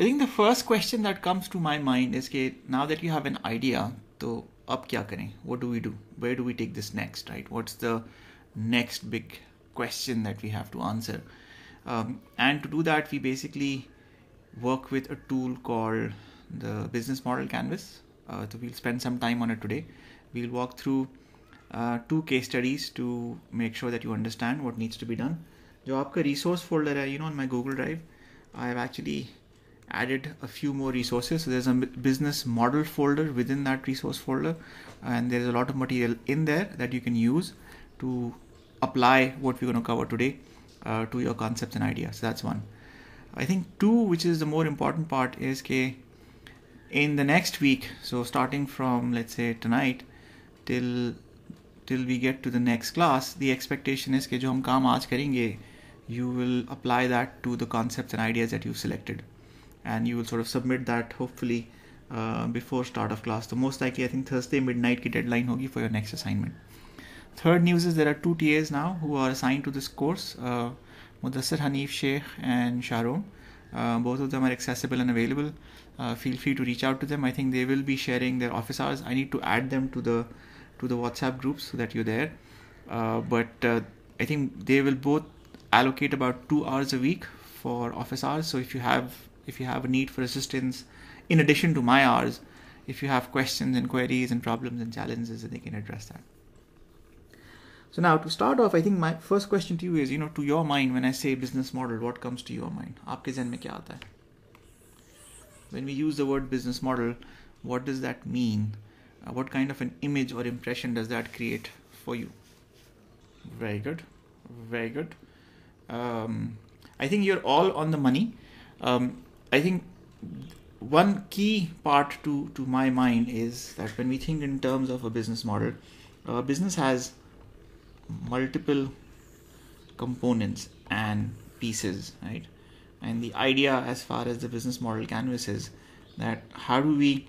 I think the first question that comes to my mind is okay, now that you have an idea, so अब क्या करें what do we do? Where do we take this next right what's the question that we have to answer. Um, and to do that, we basically work with a tool called the Business Model Canvas. Uh, so we'll spend some time on it today. We'll walk through uh, two case studies to make sure that you understand what needs to be done. The आपका resource folder you know, on my Google Drive, I have actually added a few more resources. So there's a business model folder within that resource folder, and there's a lot of material in there that you can use to apply what we're going to cover today uh, to your concepts and ideas. So that's one. I think two, which is the more important part, is that in the next week, so starting from let's say tonight till till we get to the next class, the expectation is that जो हम काम आज करेंगे, you will apply that to the concepts and ideas that you've selected and you will sort of submit that hopefully uh, before start of class. So most likely, I think Thursday midnight ki deadline hogi for your next assignment. Third news is there are two TAs now who are assigned to this course, uh, Hanif Sheikh and Sharon. Uh, both of them are accessible and available. Uh, feel free to reach out to them. I think they will be sharing their office hours. I need to add them to the to the WhatsApp group so that you're there. Uh, but uh, I think they will both allocate about two hours a week for office hours. So if you have if you have a need for assistance in addition to my hours, if you have questions and queries and problems and challenges, they can address that. So now to start off, I think my first question to you is, you know, to your mind, when I say business model, what comes to your mind? आपके में क्या आता है? When we use the word business model, what does that mean? Uh, what kind of an image or impression does that create for you? Very good, very good. Um, I think you're all on the money. Um, I think one key part to to my mind is that when we think in terms of a business model, uh, business has multiple components and pieces, right? And the idea, as far as the business model canvas, is that how do we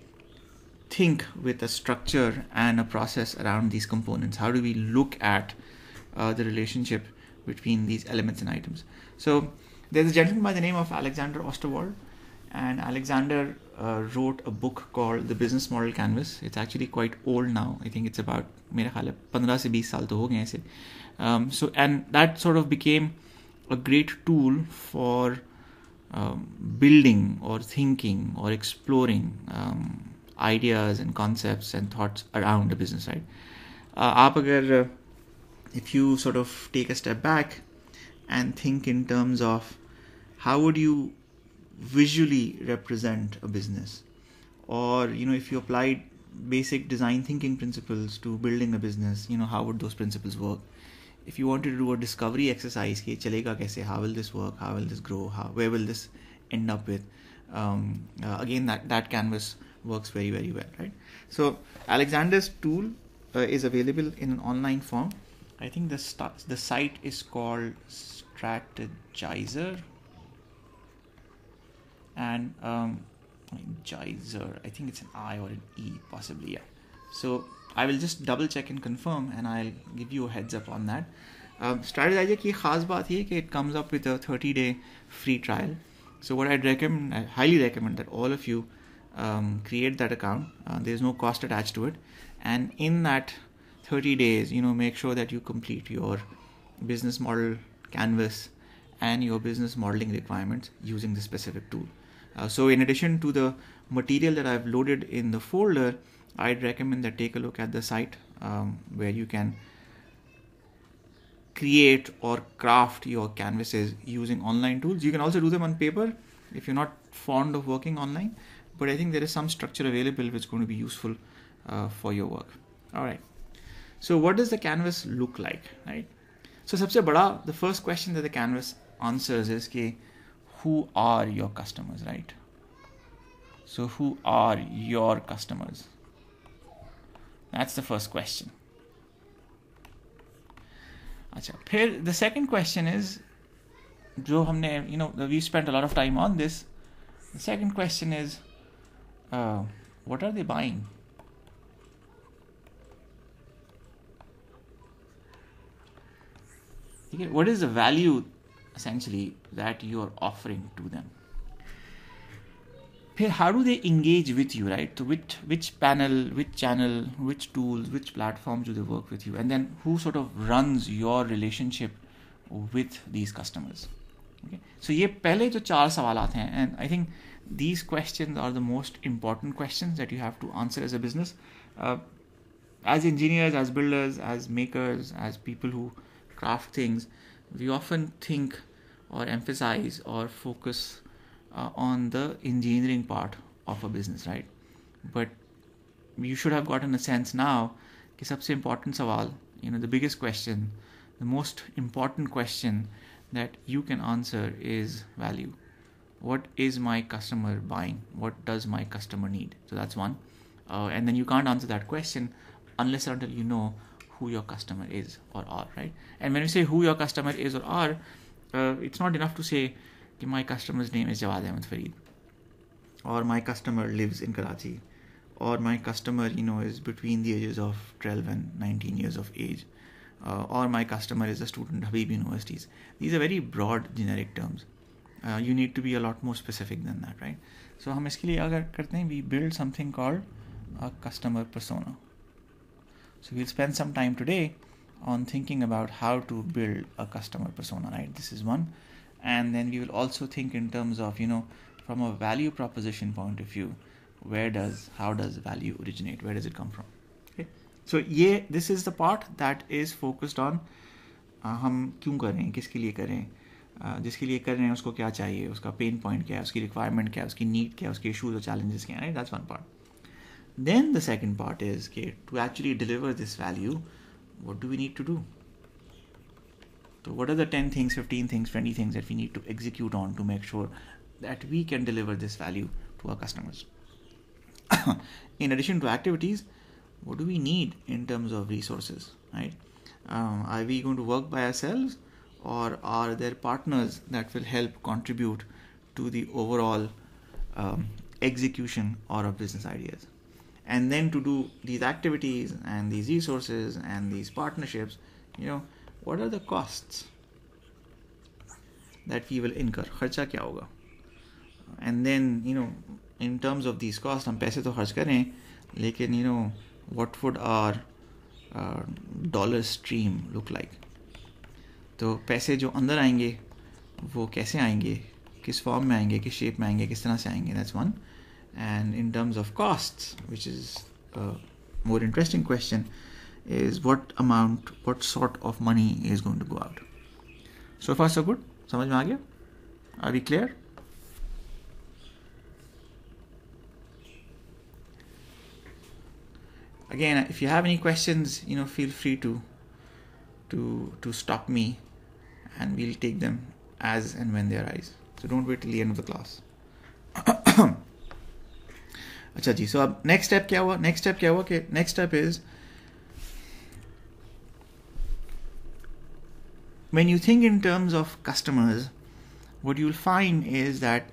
think with a structure and a process around these components? How do we look at uh, the relationship between these elements and items? So there's a gentleman by the name of Alexander Osterwald and Alexander uh, wrote a book called The Business Model Canvas. It's actually quite old now. I think it's about 15 20 Um, so and that sort of became a great tool for um, building or thinking or exploring um, ideas and concepts and thoughts around the business, right? Uh, uh, if you sort of take a step back and think in terms of how would you visually represent a business or you know if you applied basic design thinking principles to building a business you know how would those principles work if you wanted to do a discovery exercise ke chalega kaise how will this work how will this grow how where will this end up with um, uh, again that that canvas works very very well right so alexander's tool uh, is available in an online form i think the st- the site is called strategizer and um, geyser i think it's an i or an e possibly yeah so i will just double check and confirm and i'll give you a heads up on that स्ट्रैटेजाइजर की ख़ास बात यह कि it comes up with a thirty day free trial so what I recommend I highly recommend that all of you create that account. Uh, there's no cost attached to it. And in that 30 days, you know, make sure that you complete your business model canvas and your business modeling requirements using the specific tool. Uh, so in addition to the material that I've loaded in the folder, I'd recommend that take a look at the site um, where you can create or craft your canvases using online tools. You can also do them on paper if you're not fond of working online, but I think there is some structure available which is going to be useful uh, for your work. All right. So what does the canvas look like, right? So सबसे बड़ा the first question that the canvas answers is कि who are your customers, right? So, who are your customers? That's the first question. Achha, the second question is, jo humne, you know, we spent a lot of time on this. The second question is, uh, what are they buying? What is the value essentially that you are offering to them here how do they engage with you right so which which panel which channel which tools which platforms do they work with you and then who sort of runs your relationship with these customers okay so ye pehle jo char sawalat hain and i think these questions are the most important questions that you have to answer as a business uh, as engineers as builders as makers as people who craft things we often think or emphasize or focus uh, on the engineering part of a business right but you should have gotten a sense now the most important all, you know the biggest question the most important question that you can answer is value what is my customer buying what does my customer need so that's one uh, and then you can't answer that question unless or until you know who your customer is or are right and when we say who your customer is or are uh, it's not enough to say my customer's name is Jawad Ahmed Farid or my customer lives in Karachi or my customer you know is between the ages of 12 and 19 years of age uh, or my customer is a student of Habib universities these are very broad generic terms uh, you need to be a lot more specific than that right so we build something called a customer persona so we'll spend some time today on thinking about how to build a customer persona right this is one and then we will also think in terms of you know from a value proposition point of view where does how does value originate where does it come from okay so yeah, this is the part that is focused on uh, हम क्यों करें किसके लिए करें uh, जिसके लिए कर रहे हैं उसको क्या चाहिए उसका पेन पॉइंट क्या है उसकी रिक्वायरमेंट क्या है उसकी नीड क्या है उसके इशूज और चैलेंजेस क्या है that's one part then the second part is के to actually deliver this value what do we need to do? So what are the 10 things, 15 things, 20 things that we need to execute on to make sure that we can deliver this value to our customers? in addition to activities, what do we need in terms of resources, right? Um, are we going to work by ourselves or are there partners that will help contribute to the overall um, execution or of business ideas? and then to do these activities and these resources and these partnerships, you know, what are the costs that we will incur? खर्चा क्या होगा? And then, you know, in terms of these costs, हम पैसे तो खर्च करें, लेकिन, you know, what would our uh, dollar stream look like? तो पैसे जो अंदर आएंगे, वो कैसे आएंगे? किस फॉर्म में आएंगे? किस शेप में आएंगे? किस तरह से आएंगे? That's one. And in terms of costs, which is a more interesting question, is what amount, what sort of money is going to go out. So far, so good. समझ में आ गया Are we clear? again if you have any questions you know feel free to to to stop me and we'll take them as and when they arise so don't wait till the end of the class अच्छा जी सो अब next step क्या हुआ next step क्या हुआ कि next when you think in terms of customers, what you'll find is that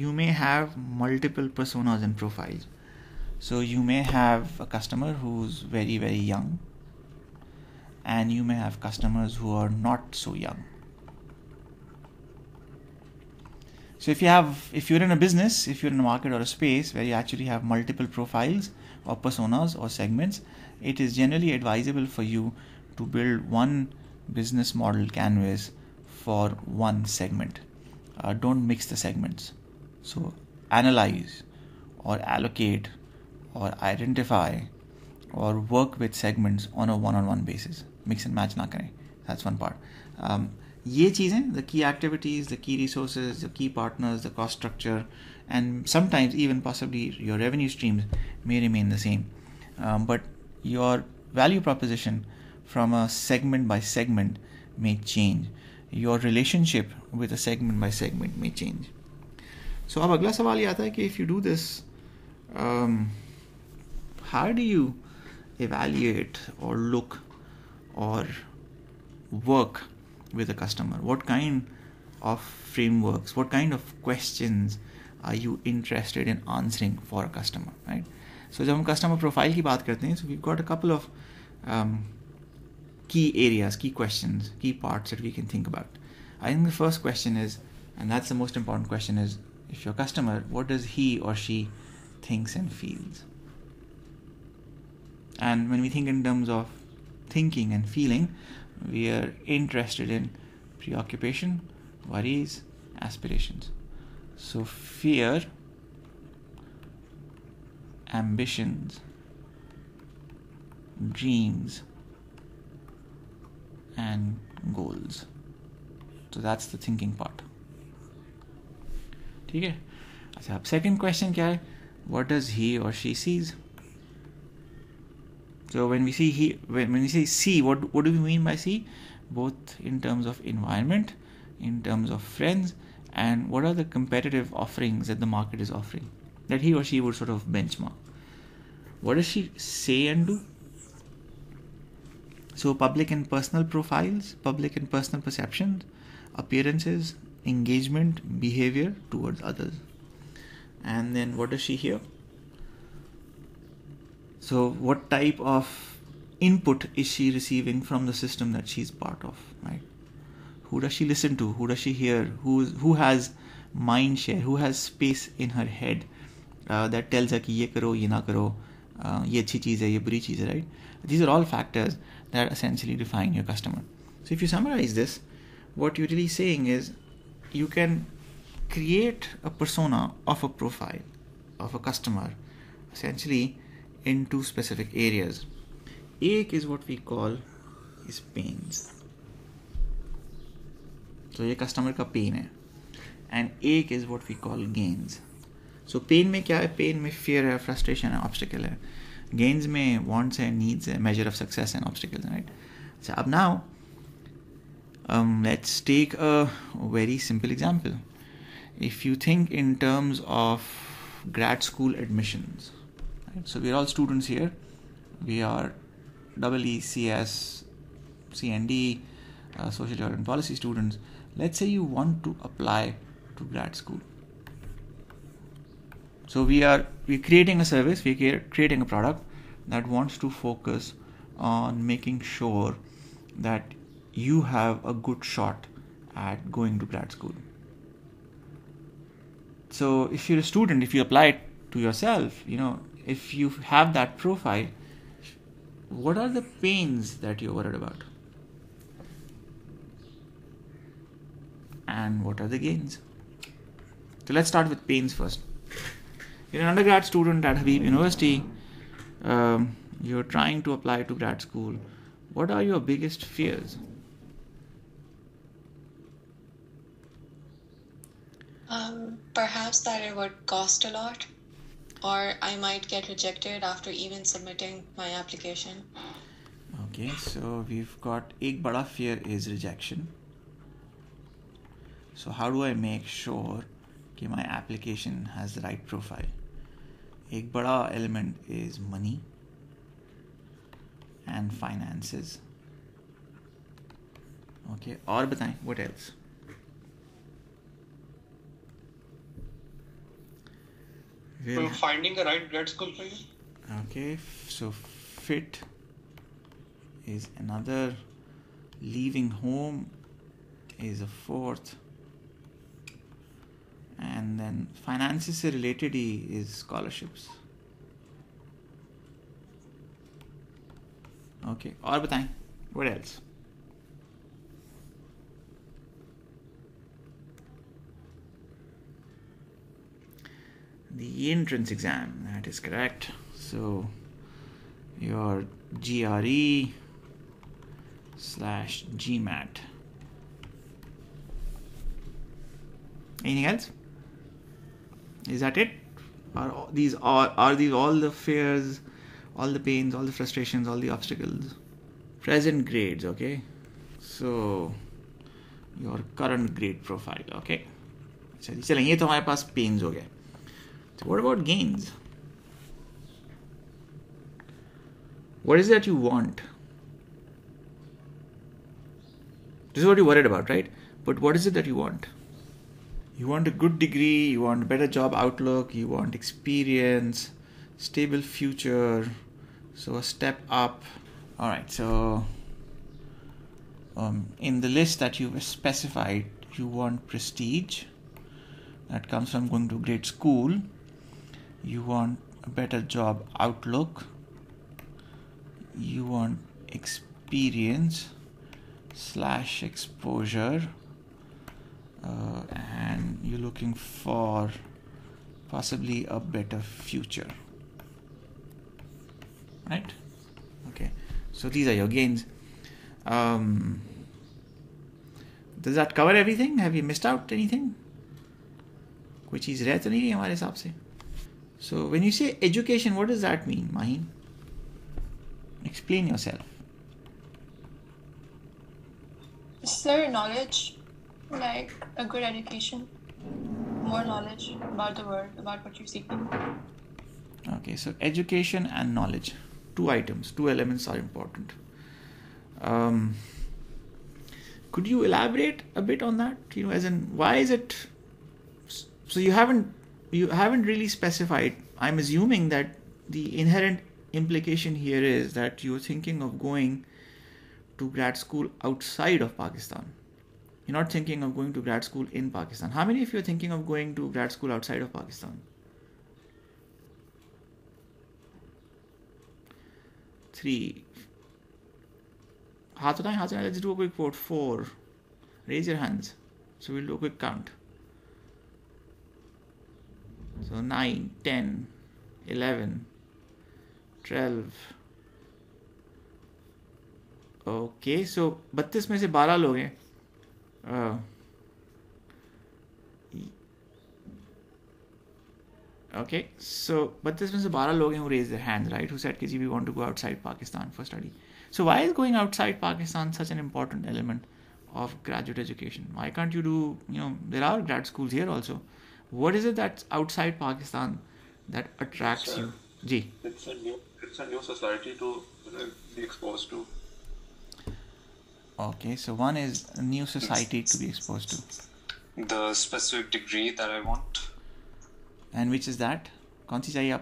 you may have multiple personas and profiles. So you may have a customer who's very, very young, and you may have customers who are not so young. So if you have, if you're in a business, if you're in a market or a space where you actually have multiple profiles or personas or segments, it is generally advisable for you to build one business model canvas for one segment. Uh, don't mix the segments. So analyze or allocate or identify or work with segments on a one-on-one basis. Mix and match not kare. That's one part. Um, ये चीज़ें the key activities the key resource the key partners the cost structure and sometimes even possibly your revenue streams may remain the same but your value proposition from a segment by segment may change. Your relationship with a segment by segment may change. So अब अगला सवाल ये आता है कि if you do this, um, how do you evaluate or look or work with a customer what kind of frameworks what kind of questions are you interested in answering for a customer right so जब हम customer profile की बात करते हैं so we've got a couple of um, key areas key questions key parts that we can think about I think the first question is and that's the most important question is if your customer what does he or she thinks and feels and when we think in terms of thinking and feeling we are interested in preoccupation, worries, aspirations. So, fear, ambitions, dreams, and goals. So, that's the thinking part. ठीक है अच्छा अब second question क्या है what does he और she sees so when we see he, when, when we say see, what what do we mean by see? Both in terms of environment, in terms of friends, and what are the competitive offerings that the market is offering that he or she would sort of benchmark. What does she say and do? So public and personal profiles, public and personal perceptions, appearances, engagement, behavior towards others. And then what does she hear? So, what type of input is she receiving from the system that she's part of, right? Who does she listen to? Who does she hear? Who who has mind share? Who has space in her head uh, that tells her ki ye karo, ye na karo, uh, ye cheez hai, ye buri cheez hai, right? These are all factors that essentially define your customer. So, if you summarize this, what you're really saying is you can create a persona of a profile of a customer essentially into specific areas. Ache is what we call is pains. So ये customer का pain है and ache is what we call gains. So pain में क्या pain में fear frustration obstacle gains में wants and needs है measure of success and obstacles right. So up now um, let's take a very simple example. If you think in terms of grad school admissions, so we're all students here we are EECS CND uh, social and policy students let's say you want to apply to grad school so we are we're creating a service we're creating a product that wants to focus on making sure that you have a good shot at going to grad school so if you're a student if you apply it to yourself you know if you have that profile, what are the pains that you're worried about? And what are the gains? So let's start with pains first. You're an undergrad student at Habib University. Um, you're trying to apply to grad school. What are your biggest fears? Um, perhaps that it would cost a lot or I might get rejected after even submitting my application. Okay, so we've got ek bada fear is rejection. So how do I make sure that my application has the right profile? Ek bada element is money and finances. Okay, or what else? finding the right grad school for you. Okay, so fit is another. Leaving home is a fourth. And then finances related is scholarships. Okay, okay, और बताएं what else. the entrance exam. That is correct. So your GRE slash GMAT. Anything else? Is that it? Are these are are these all the fears, all the pains, all the frustrations, all the obstacles? Present grades, okay. So your current grade profile, okay. चलिए चलें ये तो हमारे पास pens हो गया what about gains? What is that you want? This is what you're worried about, right? But what is it that you want? You want a good degree, you want a better job outlook, you want experience, stable future, so a step up. All right, so um, in the list that you've specified, you want prestige that comes from going to a great school you want a better job outlook you want experience slash exposure uh, and you're looking for possibly a better future right okay so these are your gains um, does that cover everything have you missed out anything कोई चीज़ रह तो नहीं गई हमारे हिसाब से so when you say education, what does that mean, Mahin? Explain yourself. Is there knowledge, like a good education, more knowledge about the world, about what you're seeking. Okay, so education and knowledge, two items, two elements are important. Um, could you elaborate a bit on that? You know, as in why is it? So you haven't you haven't really specified. I'm assuming that the inherent implication here is that you're thinking of going to grad school outside of Pakistan. You're not thinking of going to grad school in Pakistan. How many of you are thinking of going to grad school outside of Pakistan? Three. Let's do a quick vote. Four. Raise your hands. So we'll do a quick count. So 9, 10, 11, 12. Okay so बत्तीस में से बारह लोग हैं okay so बत्तीस में से बारह लोग हैं who raise the hand right who said किसी we want to go outside Pakistan for study so why is going outside Pakistan such an important element of graduate education why can't you do you know there are grad schools here also what is it that's outside Pakistan that attracts a, you? Ji. It's a new, it's a new society to uh, be exposed to. Okay, so one is a new society to be exposed to. The specific degree that I want. And which is that? कौन सी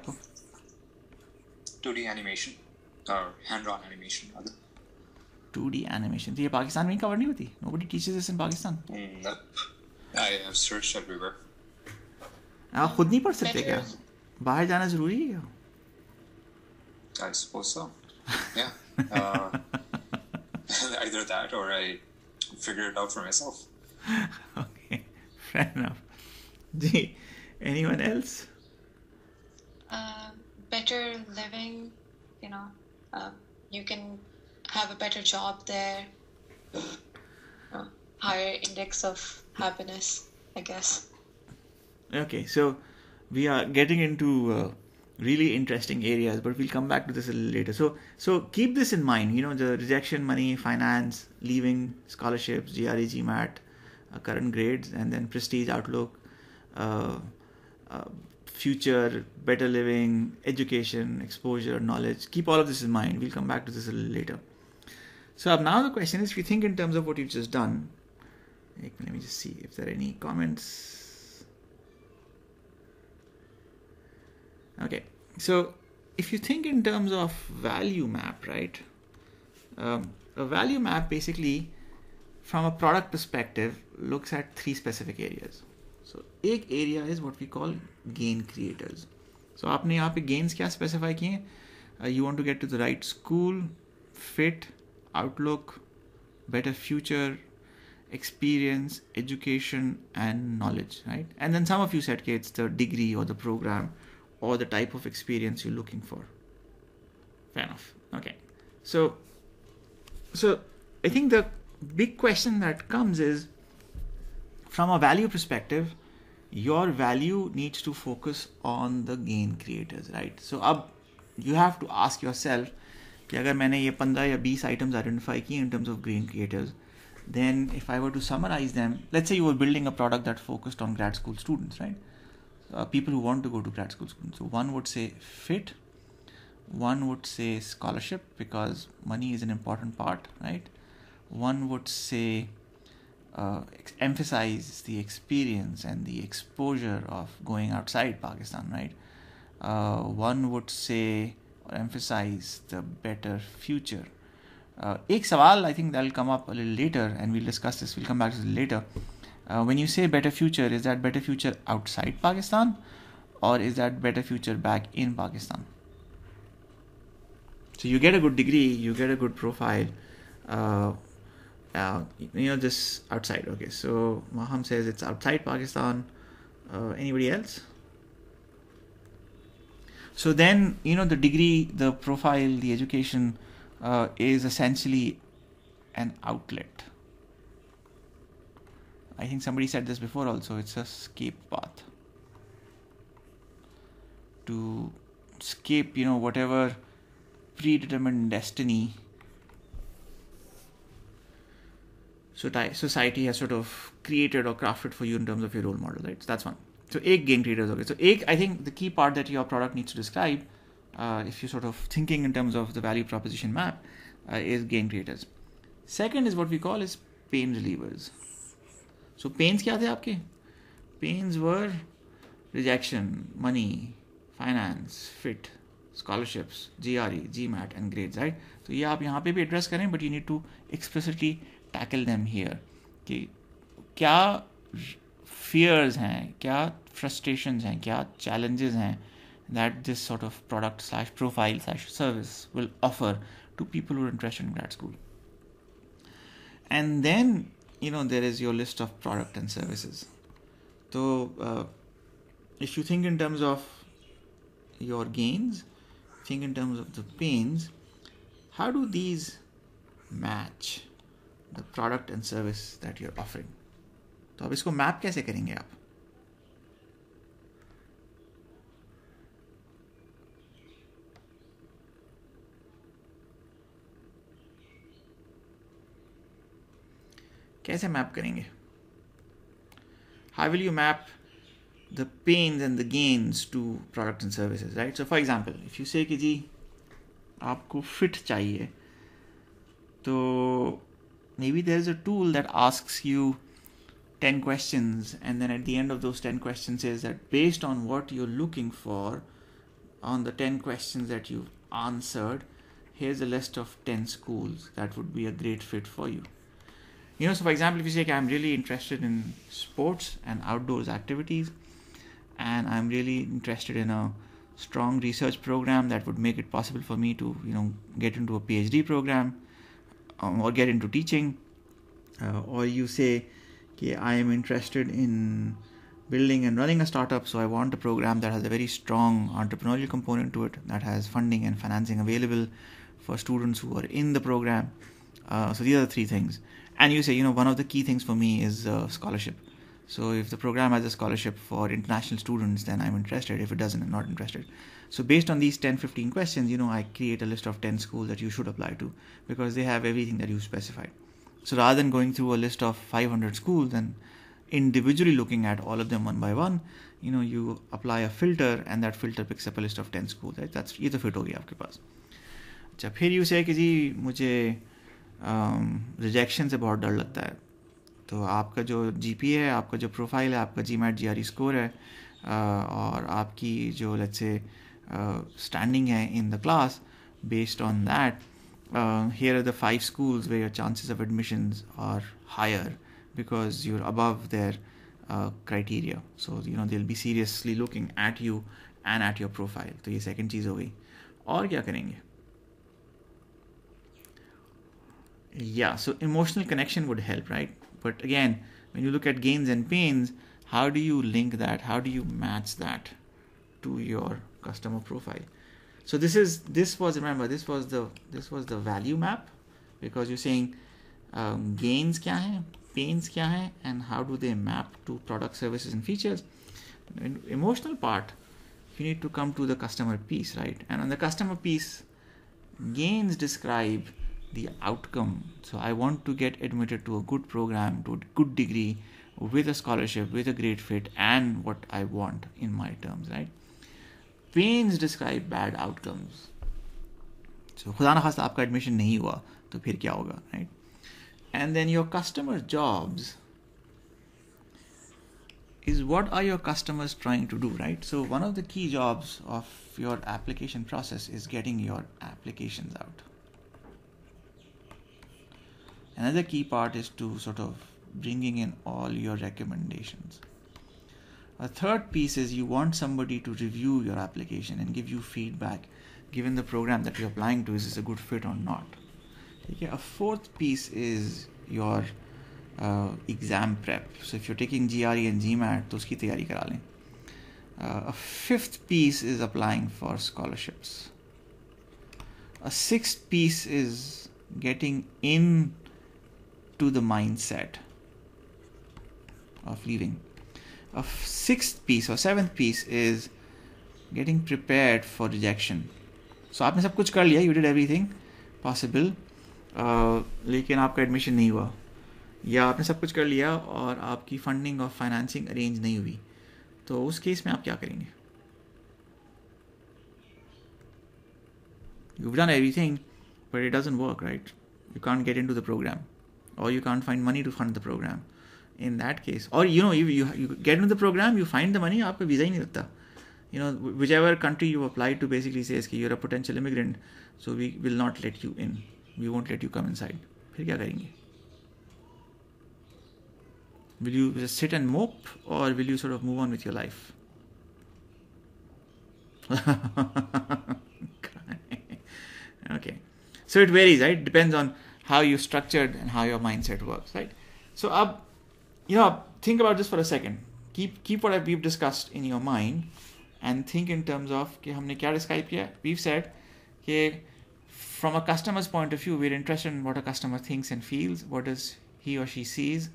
2D animation or hand-drawn animation rather. 2D animation. तो ये Pakistan में cover नहीं Nobody teaches this in Pakistan. Mm, nope. I have searched everywhere. आप खुद नहीं पढ़ सकते क्या बाहर जाना जरूरी है I suppose so. Yeah. Uh, either that or I figure it out for myself. okay. Fair enough. Gee, anyone else? Uh, better living, you know, uh, you can have a better job there. Uh, higher index of happiness, I guess. Okay, so we are getting into uh, really interesting areas, but we'll come back to this a little later. So, so keep this in mind. You know, the rejection, money, finance, leaving, scholarships, GRE, GMAT, uh, current grades, and then prestige outlook, uh, uh, future, better living, education, exposure, knowledge. Keep all of this in mind. We'll come back to this a little later. So now the question is, if you think in terms of what you've just done, let me just see if there are any comments. Okay, so if you think in terms of value map, right? Um, a value map basically, from a product perspective, looks at three specific areas. So एक area is what we call gain creators. So आपने यहाँ पे gains क्या specify किए Uh, you want to get to the right school, fit, outlook, better future, experience, education, and knowledge, right? And then some of you said, okay, it's the degree or the program or the type of experience you're looking for. Fair enough. Okay. So, so I think the big question that comes is from a value perspective, your value needs to focus on the gain creators, right? So, ab you have to ask yourself कि अगर मैंने ये पंद्रह या बीस items identify किए in terms of green creators then if I were to summarise them let's say you are building a product that focused on grad school students right uh, people who want to go to grad school. So one would say fit, one would say scholarship because money is an important part, right? One would say uh, ex- emphasize the experience and the exposure of going outside Pakistan, right? Uh, one would say or emphasize the better future. Uh, ek sawal, I think that'll come up a little later, and we'll discuss this. We'll come back to this later. Uh, when you say better future, is that better future outside Pakistan or is that better future back in Pakistan? So you get a good degree, you get a good profile. Uh, uh, you know, just outside. Okay, so Maham says it's outside Pakistan. Uh, anybody else? So then, you know, the degree, the profile, the education uh, is essentially an outlet I think somebody said this before also, it's a escape path. To escape, you know, whatever predetermined destiny society has sort of created or crafted for you in terms of your role model, right? So that's one. So egg game creators, okay. So egg. I think the key part that your product needs to describe, uh, if you're sort of thinking in terms of the value proposition map, uh, is game creators. Second is what we call is pain relievers. So pains क्या थे आपके pains were rejection money finance fit scholarships GRE GMAT and grades right तो ये आप यहाँ पे भी address करें but you need to expressively tackle them here कि क्या फियर्स हैं क्या फ्रस्ट्रेशन हैं क्या चैलेंजेस हैं that this sort of product slash profile slash service will offer to people who interest in grad school and then you know there is your list of product and services so uh, if you think in terms of your gains think in terms of the pains how do these match the product and service that you're offering तो अब इसको map कैसे करेंगे आप कैसे map करेंगे how will you map the pains and the gains to products and services right so for example if you say कि जी आपको fit चाहिए तो maybe there is a tool that asks you 10 questions and then at the end of those 10 questions says that based on what you're looking for on the 10 questions that you've answered here's a list of 10 schools that would be a great fit for you you know so for example if you say okay, i'm really interested in sports and outdoors activities and i'm really interested in a strong research program that would make it possible for me to you know get into a phd program um, or get into teaching uh, or you say okay i am interested in building and running a startup so i want a program that has a very strong entrepreneurial component to it that has funding and financing available for students who are in the program uh, so these are the three things and you say you know one of the key things for me is uh, scholarship so if the program has a scholarship for international students then i'm interested if it doesn't i'm not interested so based on these 10 15 questions you know i create a list of 10 schools that you should apply to because they have everything that you specified so rather than going through a list of 500 schools and individually looking at all of them one by one you know you apply a filter and that filter picks up a list of 10 schools right that's either तो you हो have. आपके अच्छा फिर you से कि जी मुझे rejection um, से बहुत डर लगता है तो आपका जो जी पी है आपका जो प्रोफाइल है आपका जी मैट जी स्कोर है uh, और आपकी जो लेट से स्टैंडिंग है in the class based on that here are the five school where your chances of admission are higher because you're above their criteria so you know they'll be seriously looking at you and at your profile तो ये second चीज़ हो गई और क्या करेंगे yeah so emotional connection would help right but again when you look at gains and pains how do you link that how do you match that to your customer profile so this is this was remember this was the this was the value map because you're saying um, gains kya hai pains kya hai and how do they map to product services and features in emotional part you need to come to the customer piece right and on the customer piece gains describe the outcome. So I want to get admitted to a good program, to a good degree, with a scholarship, with a great fit, and what I want in my terms, right? Pains describe bad outcomes. So खुदा ना खास्ता आपका admission नहीं हुआ तो फिर क्या होगा right and then your customer jobs is what are your customers trying to do right so one of the key jobs of your application process is getting your applications out another key part is to sort of bringing in all your recommendations a third piece is you want somebody to review your application and give you feedback given the program that you're applying to is this a good fit or not okay a fourth piece is your uh, exam prep so if you're taking gre and gmat those ki tayari kara uh, a fifth piece is applying for scholarships a sixth piece is getting in to the mindset of leaving. A sixth piece or seventh piece is getting prepared for rejection. So आपने सब कुछ कर लिया you did everything possible लेकिन आपका admission नहीं हुआ या आपने सब कुछ कर लिया और आपकी फंडिंग और फाइनेंसिंग अरेंज नहीं हुई तो उस केस में आप क्या करेंगे you've done everything but it doesn't work right you can't get into the program or you can't find money to fund the program in that case or you know you, you, you get into the program you find the money aapka visa hi nahi lagta you know whichever country you apply to basically says you're a potential immigrant so we will not let you in we won't let you come inside फिर क्या करेंगे will you just sit and mope or will you sort of move on with your life okay so it varies right depends on how you structured and how your mindset works, right? So, uh, you know, think about this for a second. Keep keep what we've discussed in your mind, and think in terms of कि We've said कि from a customer's point of view, we're interested in what a customer thinks and feels, what does he or she sees,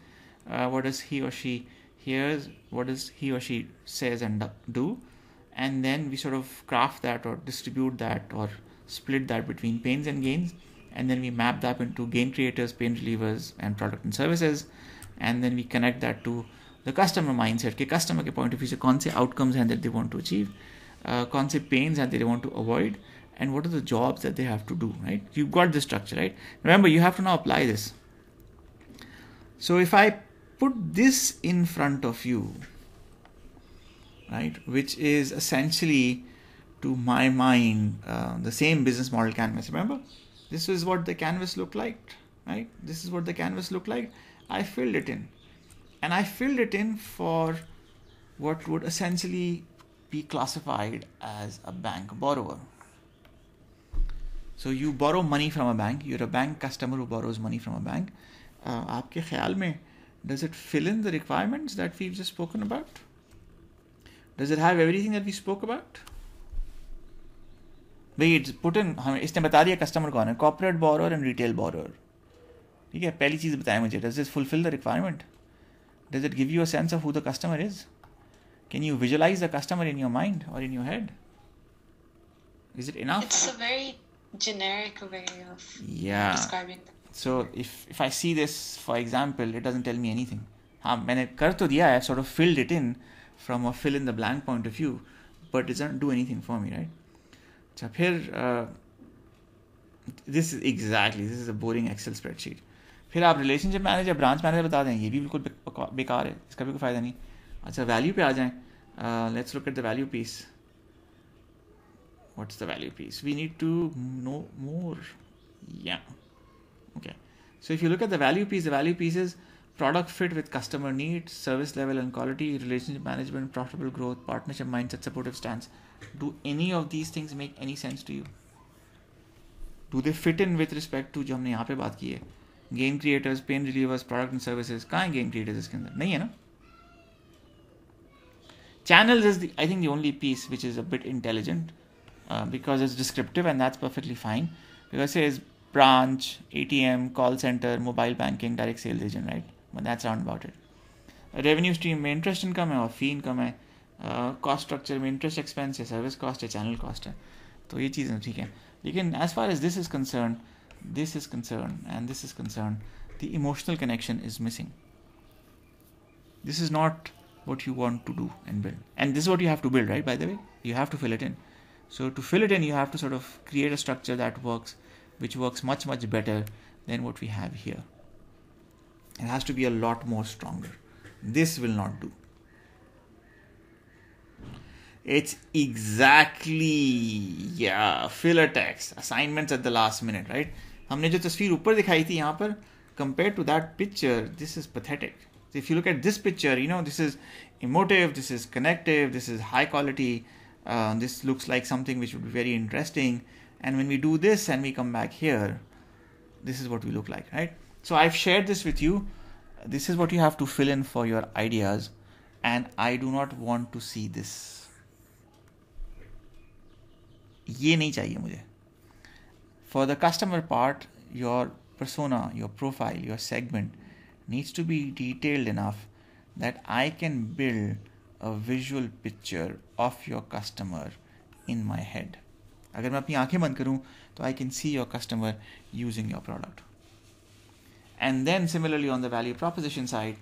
uh, what does he or she hears, what does he or she says and do, and then we sort of craft that or distribute that or split that between pains and gains and then we map that into gain creators, pain relievers, and product and services. And then we connect that to the customer mindset के customer के point of view से कौन से outcomes हैं that they want to achieve, uh, कौन से pains हैं that they want to avoid, and what are the jobs that they have to do, right? You've got this structure, right? Remember, you have to now apply this. So if I put this in front of you, right, which is essentially to my mind uh, the same business model canvas, remember? this is what the canvas looked like right this is what the canvas looked like i filled it in and i filled it in for what would essentially be classified as a bank borrower so you borrow money from a bank you're a bank customer who borrows money from a bank uh, aapke khayal does it fill in the requirements that we've just spoken about does it have everything that we spoke about भाई it's put in हम इसने बता दिया customer कौन है corporate borrower and retail borrower ठीक है पहली चीज़ बताया मुझे does is fulfil the requirement does it give you a of who the customer is can you visualise the customer in your mind और in your head is it enough it's so if if I see this for example it doesn't tell me any thing हाँ मैंने कर तो दिया है sort of filled it in from a fill in the blank point of view but it doesn't do anything for me right अच्छा फिर this is exactly this is a boring Excel spreadsheet फिर आप relationship manager branch manager बता दें ये भी बिल्कुल बेकार है इसका भी कोई फ़ायदा नहीं अच्छा वैल्यू पे आ जाएं let's look at the value piece what's the value piece we need to know more yeah okay so if you look at the value piece the value piece is fit fit customer need service level and quality relationship management management, growth partnership mind mindset, supportive stand do any of these things make any sense to you do they fit in with respect to जो हमने यहाँ पे बात की है gain creators pain relievers product and services कहाँ है gain creators इसके channels is the, I think the only piece which is a bit intelligent uh, because it's descriptive and that's perfectly fine because it is branch, ATM, call center, mobile banking, direct sales agent, right? But that's around about it. revenue stream interest income है fee income cost structure में interest expense है service cost है channel cost है तो ये चीज़ें ठीक है लेकिन as far as this is concern this is concern and this is concern the emotional connection is missing this is not what you want to do and build. And this is what you have to build, right? By the way, you have to fill it in. So to fill it in, you have to sort of create a structure that works, which works much much better than what we have here. It has to be a lot more stronger. This will not do. it's exactly yeah filler text assignments at the last minute right हमने जो तस्वीर ऊपर दिखाई थी यहाँ पर compared to that picture this is pathetic so if you look at this picture you know this is emotive this is connective this is high quality uh, this looks like something which would be very interesting and when we do this and we come back here this is what we look like right so i've shared this with you this is what you have to fill in for your ideas and i do not want to see this ये नहीं चाहिए मुझे for the customer part your persona your profile your segment needs to be detailed enough that I can build a visual picture of your customer in my head अगर मैं अपनी आंखें बंद करूं तो I can see your customer using your product and then similarly on the value proposition side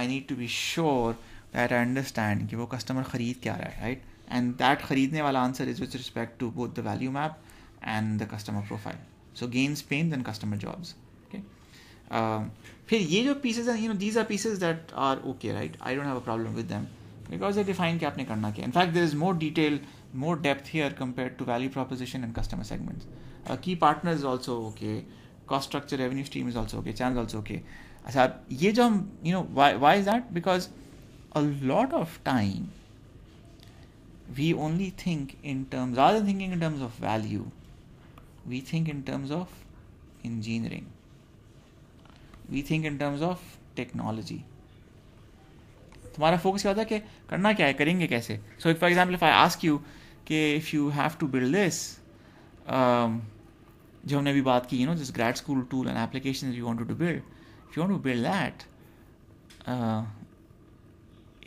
I need to be sure that I understand कि वो customer खरीद क्या रहा है right and that kharidne wala answer is with respect to both the value map and the customer profile so gains, pains, then customer jobs okay um, फिर ये जो pieces and you know these are pieces that are okay right I don't have a problem with them because they define कि आपने करना क्या in fact there is more detail more depth here compared to value proposition and customer segments uh, key partners is also okay cost structure revenue stream is also okay channel is also okay अच्छा ये जो you know why why is that because a lot of time we only think in terms, rather than thinking in terms of value, we think in terms of engineering. We think in terms of technology. तुम्हारा focus क्या होता है कि करना क्या है करेंगे कैसे so for example if I ask you कि if you have to build this जो हमने अभी बात की you know this grad school tool and application you wanted to build if you want to build that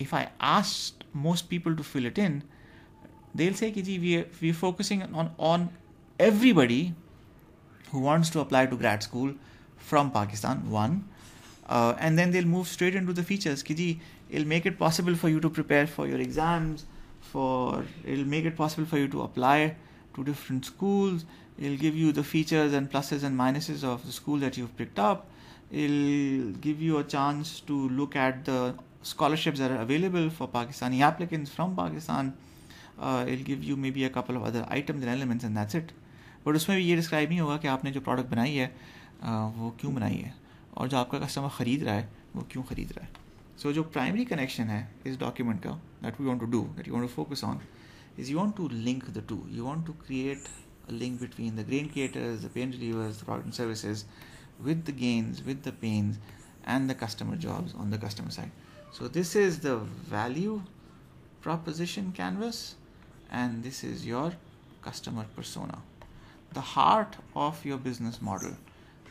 if I asked most people to fill it in they'll say "Kiji, we, we're focusing on, on everybody who wants to apply to grad school from Pakistan, one. Uh, and then they'll move straight into the features. Kiji, it'll make it possible for you to prepare for your exams, for it'll make it possible for you to apply to different schools. It'll give you the features and pluses and minuses of the school that you've picked up. It'll give you a chance to look at the scholarships that are available for Pakistani applicants from Pakistan. Uh, it'll give you maybe a couple of other items and elements and that's it but usme bhi will describe nahi hoga have aapne the product banayi hai uh, wo kyun banayi hai aur jo aapka customer khareed raha hai wo kyun khareed raha hai so jo primary connection hai is document that we want to do that you want to focus on is you want to link the two you want to create a link between the grain creators the pain relievers the product and services with the gains with the pains and the customer jobs on the customer side so this is the value proposition canvas and this is your customer persona the heart of your business model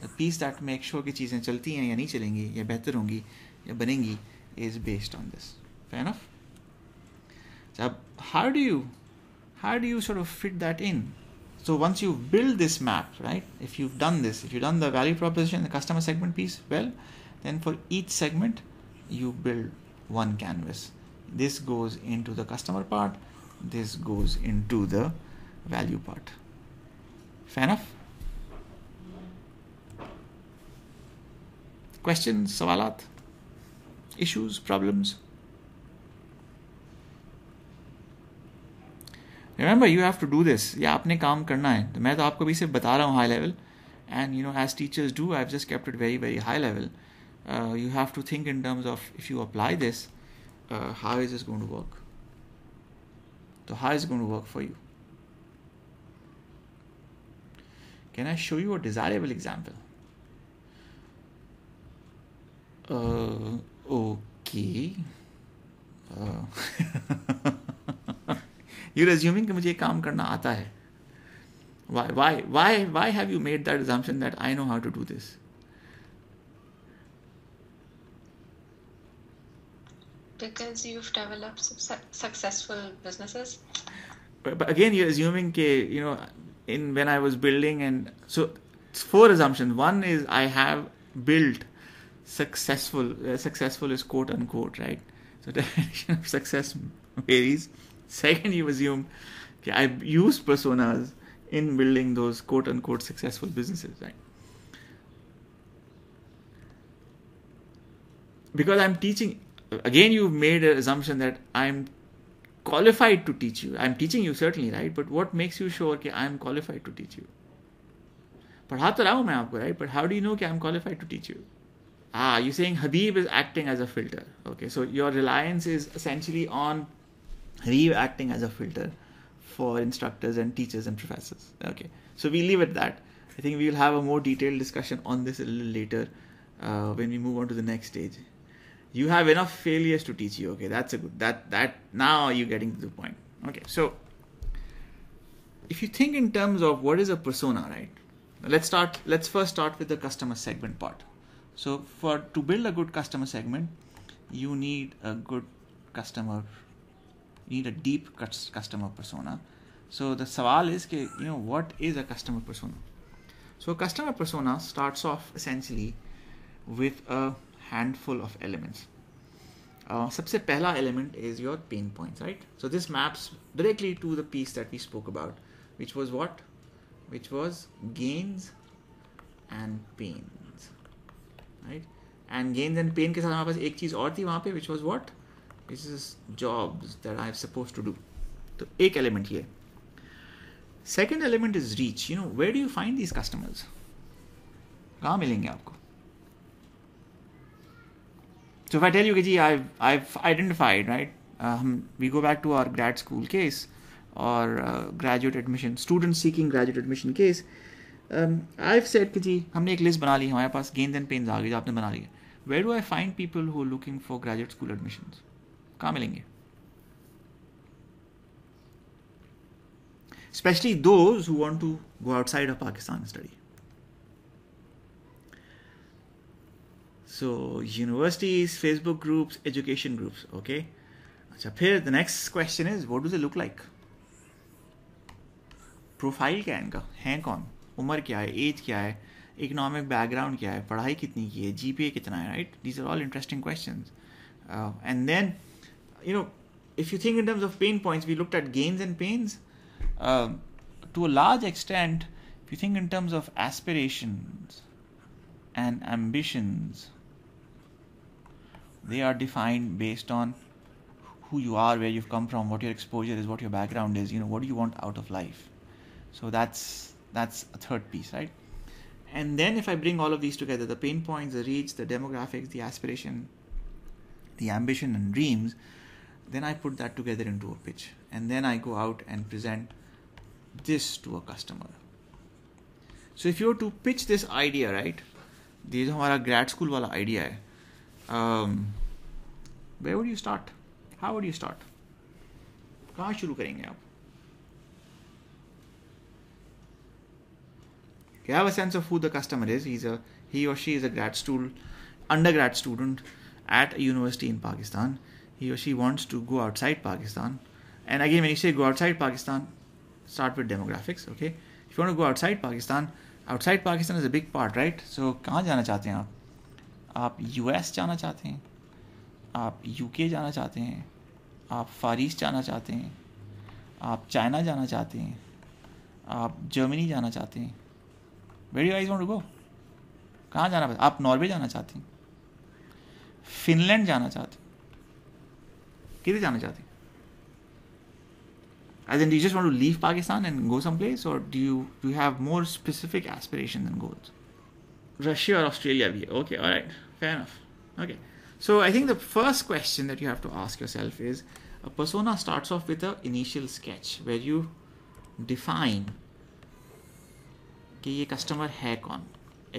the piece that makes sure कि चीज़ें चलती हैं या नहीं चलेंगी या बेहतर होंगी या is based on this fair enough so how do you how do you sort of fit that in so once you build this map right if you've done this if you've done the value proposition the customer segment piece well then for each segment you build one canvas this goes into the customer part this goes into the value part. Fair enough? Questions, Sawalat? Issues, problems? Remember, you have to do this. And you know, as teachers do, I've just kept it very, very high level. Uh, you have to think in terms of if you apply this, uh, how is this going to work? So how is it going to work for you? Can I show you a desirable example? Uh, okay. You resuming कि मुझे ये काम करना आता है why why why why have you made that example that I know how to do this because you've developed su- successful businesses but, but again you're assuming ke, you know in when i was building and so it's four assumptions one is i have built successful uh, successful is quote unquote right so definition of success varies second you assume okay, i use personas in building those quote unquote successful businesses right because i'm teaching again you've made an assumption that i'm qualified to teach you i'm teaching you certainly right but what makes you sure that i'm qualified to teach you पढ़ा तो रहा हूँ मैं आपको right but how do know कि I am qualified to teach ah you're saying habib is acting as a filter okay so your reliance is essentially on habib acting as a filter for instructors and teachers and professors okay so we leave it that i think we'll have a more detailed discussion on this a little later uh, when we move on to the next stage you have enough failures to teach you okay that's a good that that now you're getting to the point okay so if you think in terms of what is a persona right let's start let's first start with the customer segment part so for to build a good customer segment you need a good customer you need a deep customer persona so the sawal is you know what is a customer persona so a customer persona starts off essentially with a handful of elements. Uh, सबसे पहला element is your pain points, right? So this maps directly to the piece that we spoke about, which was what? Which was gains and pains, right? And gains and pain के साथ हमारे पास एक चीज़ और थी वहाँ पे, which was what? This is jobs that I'm supposed to do. तो एक element ये. Second element is reach. You know, where do you find these customers? कहाँ मिलेंगे आपको? So if I tell you, i I've identified, right? Um, we go back to our grad school case or uh, graduate admission, student seeking graduate admission case. Um, I've said, Kiji, we a list, we have gains and pains, you have made Where do I find people who are looking for graduate school admissions? Where Especially those who want to go outside of Pakistan to study. So universities, Facebook groups, education groups. Okay. So here the next question is what does it look like? Profile, ganga. है इनका हैं कौन उम्र क्या है as क्या है economic background क्या है पढ़ाई कितनी की है जीपीए कितना है right these if you think in terms of pain points, we looked at gains and pains. Uh, to a large extent, if you think in terms of aspirations and ambitions, they are defined based on who you are, where you've come from, what your exposure is, what your background is, you know, what do you want out of life. So that's that's a third piece, right? And then if I bring all of these together, the pain points, the reach, the demographics, the aspiration, the ambition and dreams, then I put that together into a pitch. And then I go out and present this to a customer. So if you were to pitch this idea, right? This is our grad school-wala idea. है um, where would you start how would you start कहाँ शुरू करेंगे आप you have a sense of who the customer is he's a he or she is a grad student undergrad student at a university in pakistan he or she wants to go outside pakistan and again when you say go outside pakistan start with demographics okay if you want to go outside pakistan outside pakistan is a big part right so कहाँ जाना चाहते हैं आप? आप US जाना चाहते हैं आप यूके जाना चाहते हैं आप फार जाना चाहते हैं आप चाइना जाना चाहते हैं आप जर्मनी जाना चाहते हैं वेरी वाइज डोंट गो कहाँ जाना पड़ता आप नॉर्वे जाना चाहते हैं फिनलैंड जाना चाहते हैं किधर जाना चाहते हैं as and do want to leave Pakistan and go some place और do you do have more specific aspiration and goals Russia और ऑस्ट्रेलिया भी है okay all fair enough. Okay. So I think the first question that you have to ask yourself is a persona starts off with an initial sketch where you define कि customer है कौन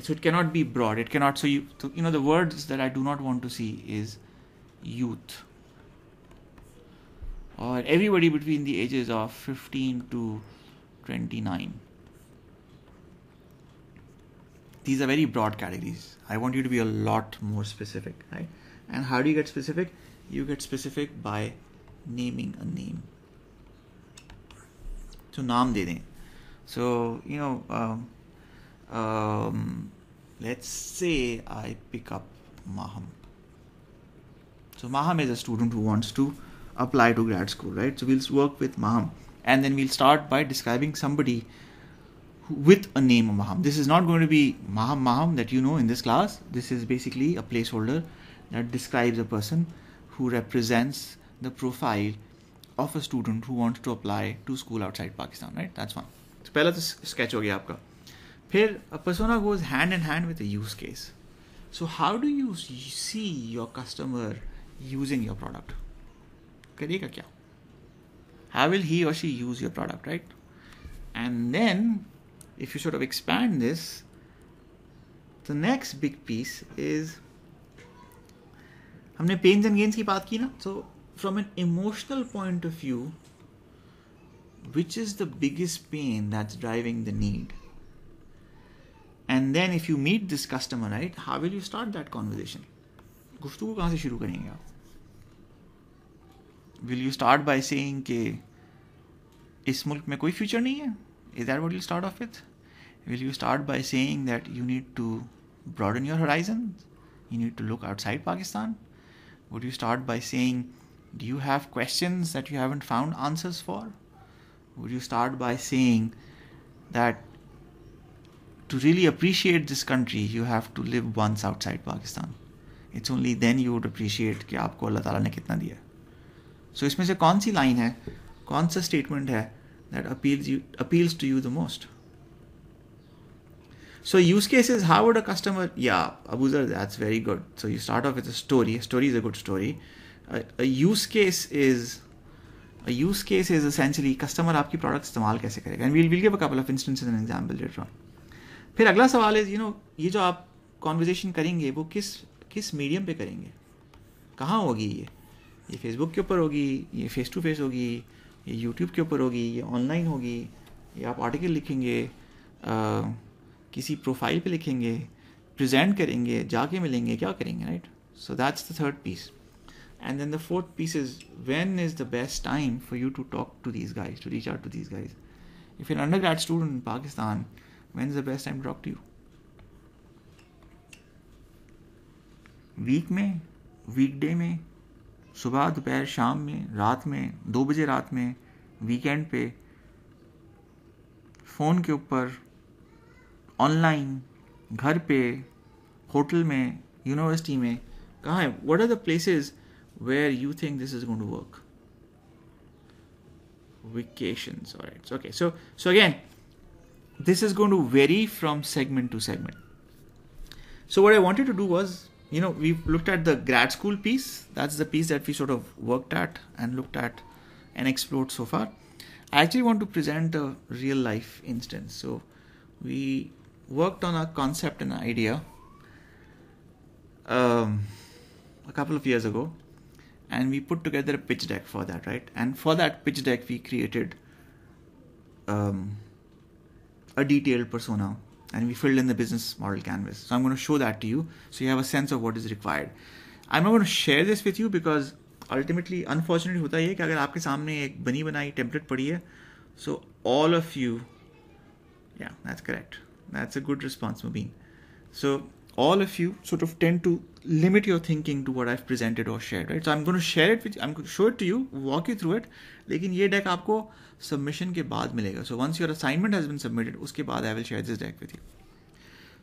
so it cannot be broad it cannot so you so, you know the words that i do not want to see is youth or everybody between the ages of 15 to 29 these are very broad categories. I want you to be a lot more specific, right? And how do you get specific? You get specific by naming a name. So naam de dein. So you know, um, um, let's say I pick up Maham. So Maham is a student who wants to apply to grad school, right? So we'll work with Maham, and then we'll start by describing somebody with a name of Maham. This is not going to be Maham Maham that you know in this class. This is basically a placeholder that describes a person who represents the profile of a student who wants to apply to school outside Pakistan, right? That's one. So, पहला तो sketch हो गया आपका. a persona goes hand in hand with a use case. So, how do you see your customer using your product? How will he or she use your product, right? And then if you sort of expand this, the next big piece is हमने pains and gains की बात की ना so from an emotional point of view which is the biggest pain that's driving the need and then if you meet this customer right how will you start that conversation गुफ्तु को कहाँ से शुरू करेंगे आप will you start by saying कि इस मुल्क में कोई फ्यूचर नहीं है is that what you'll start off with? Will you start by saying that you need to broaden your horizons? You need to look outside Pakistan? Would you start by saying, do you have questions that you haven't found answers for? Would you start by saying that to really appreciate this country, you have to live once outside Pakistan? It's only then you would appreciate कि आपको अल्लाह ताला ने कितना दिया so, इसमें से कौन सी लाइन है that appeals you appeals to you the most so use cases how would a customer yeah abuzar that's very good so you start off with a story a story is a good story a, a use case is a use case is essentially customer aapki product istemal kaise karega and we'll, we'll give a couple of instances and example later on फिर अगला सवाल है you no ये जो आप conversation करेंगे वो किस किस मीडियम पे करेंगे कहाँ होगी ये ये फेसबुक के ऊपर होगी ये फेस टू फेस होगी ये यूट्यूब के ऊपर होगी ये ऑनलाइन होगी या आप आर्टिकल लिखेंगे आ, किसी प्रोफाइल पे लिखेंगे प्रेजेंट करेंगे जाके मिलेंगे क्या करेंगे right so that's the third piece and then the fourth piece is when is the best time for you to talk to these guys to reach out to these guys if an undergrad student in Pakistan when is the best time to talk to you week में weekday में सुबह दोपहर शाम में रात में दो बजे रात में वीकेंड पे फ़ोन के ऊपर ऑनलाइन घर पे होटल में यूनिवर्सिटी में कहाँ है what are the places where you think this is going to work vacation और okay so so again this is going to vary from segment to segment so what I wanted to do was you know, we've looked at the grad school piece. That's the piece that we sort of worked at and looked at and explored so far. I actually want to present a real life instance. So we worked on a concept and idea um, a couple of years ago and we put together a pitch deck for that, right? And for that pitch deck, we created um, a detailed persona and we filled in the business model canvas. So I'm going to show that to you so you have a sense of what is required. I'm not going to share this with you because ultimately unfortunately होता ये कि अगर आपके सामने एक बनी बनाई पड़ी है so all of you yeah that's correct that's a good response Mubin so all of you sort of tend to limit your thinking to what I've presented or shared right so I'm going to share it with you I'm going to show it to you walk you through it लेकिन ये deck आपको Submission के बाद मिलेगा So once your assignment has been submitted, उसके बाद I will share this deck with you.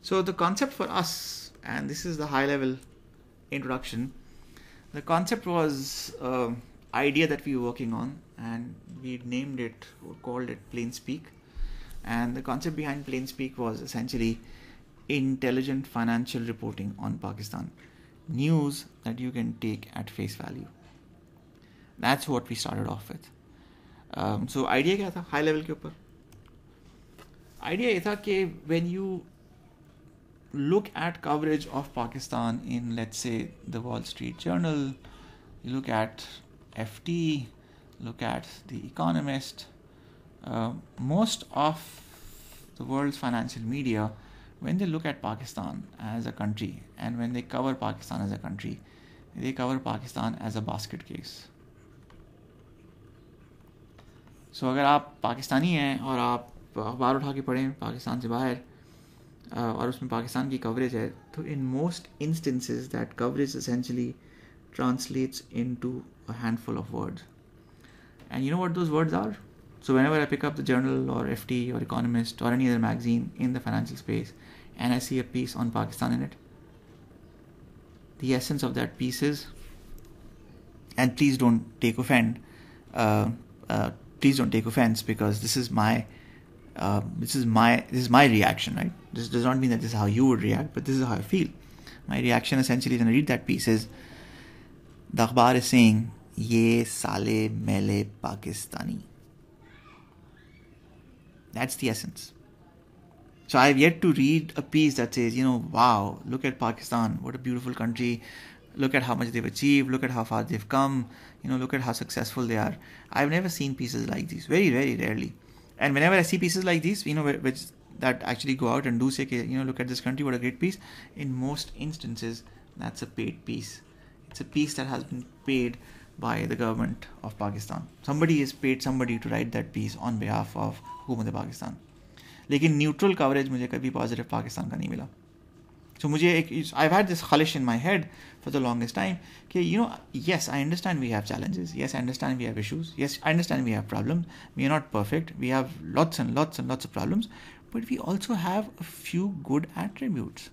So the concept for us, and this is the high-level introduction, the concept was um, idea that we were working on and we named it or called it plain speak and the concept behind plain speak was essentially intelligent financial reporting on pakistan news that you can take at face value that's what we started off with um, so, idea क्या था high level के ऊपर idea ये था कि when you look at coverage of Pakistan in let's say the Wall Street Journal you look at FT, look at The Economist, uh, most of the world's financial media, when they look at Pakistan as a country and when they cover Pakistan as a country, they cover Pakistan as a basket case. So, अगर आप पाकिस्तानी हैं और आप अखबार उठा के पढ़ें पाकिस्तान से बाहर और उसमें पाकिस्तान की कवरेज है तो in most instances that translates into a handful of words. And you know what those words are? So, whenever I pick up the journal or FT or Economist or any other magazine in the financial space and I see a piece on Pakistan in it, the essence of that piece is, and please don't take offence. Uh, uh, please don't take offense because this is my uh, this is my this is my reaction right this does not mean that this is how you would react but this is how i feel my reaction essentially when i read that piece is the is saying ye sale mele pakistani that's the essence so i've yet to read a piece that says you know wow look at pakistan what a beautiful country look at how much they've achieved, look at how far they've come, you know, look at how successful they are. I've never seen pieces like these, very, very rarely. And whenever I see pieces like these, you know, which that actually go out and do say, you know, look at this country, what a great piece. In most instances, that's a paid piece. It's a piece that has been paid by the government of Pakistan. Somebody has paid somebody to write that piece on behalf of Hukumat Pakistan. लेकिन neutral coverage मुझे कभी positive Pakistan का नहीं मिला so मुझे एक I've had this khalish in my head for the longest time. Okay, you know, yes, I understand we have challenges. Yes, I understand we have issues. Yes, I understand we have problems. We are not perfect. We have lots and lots and lots of problems, but we also have a few good attributes.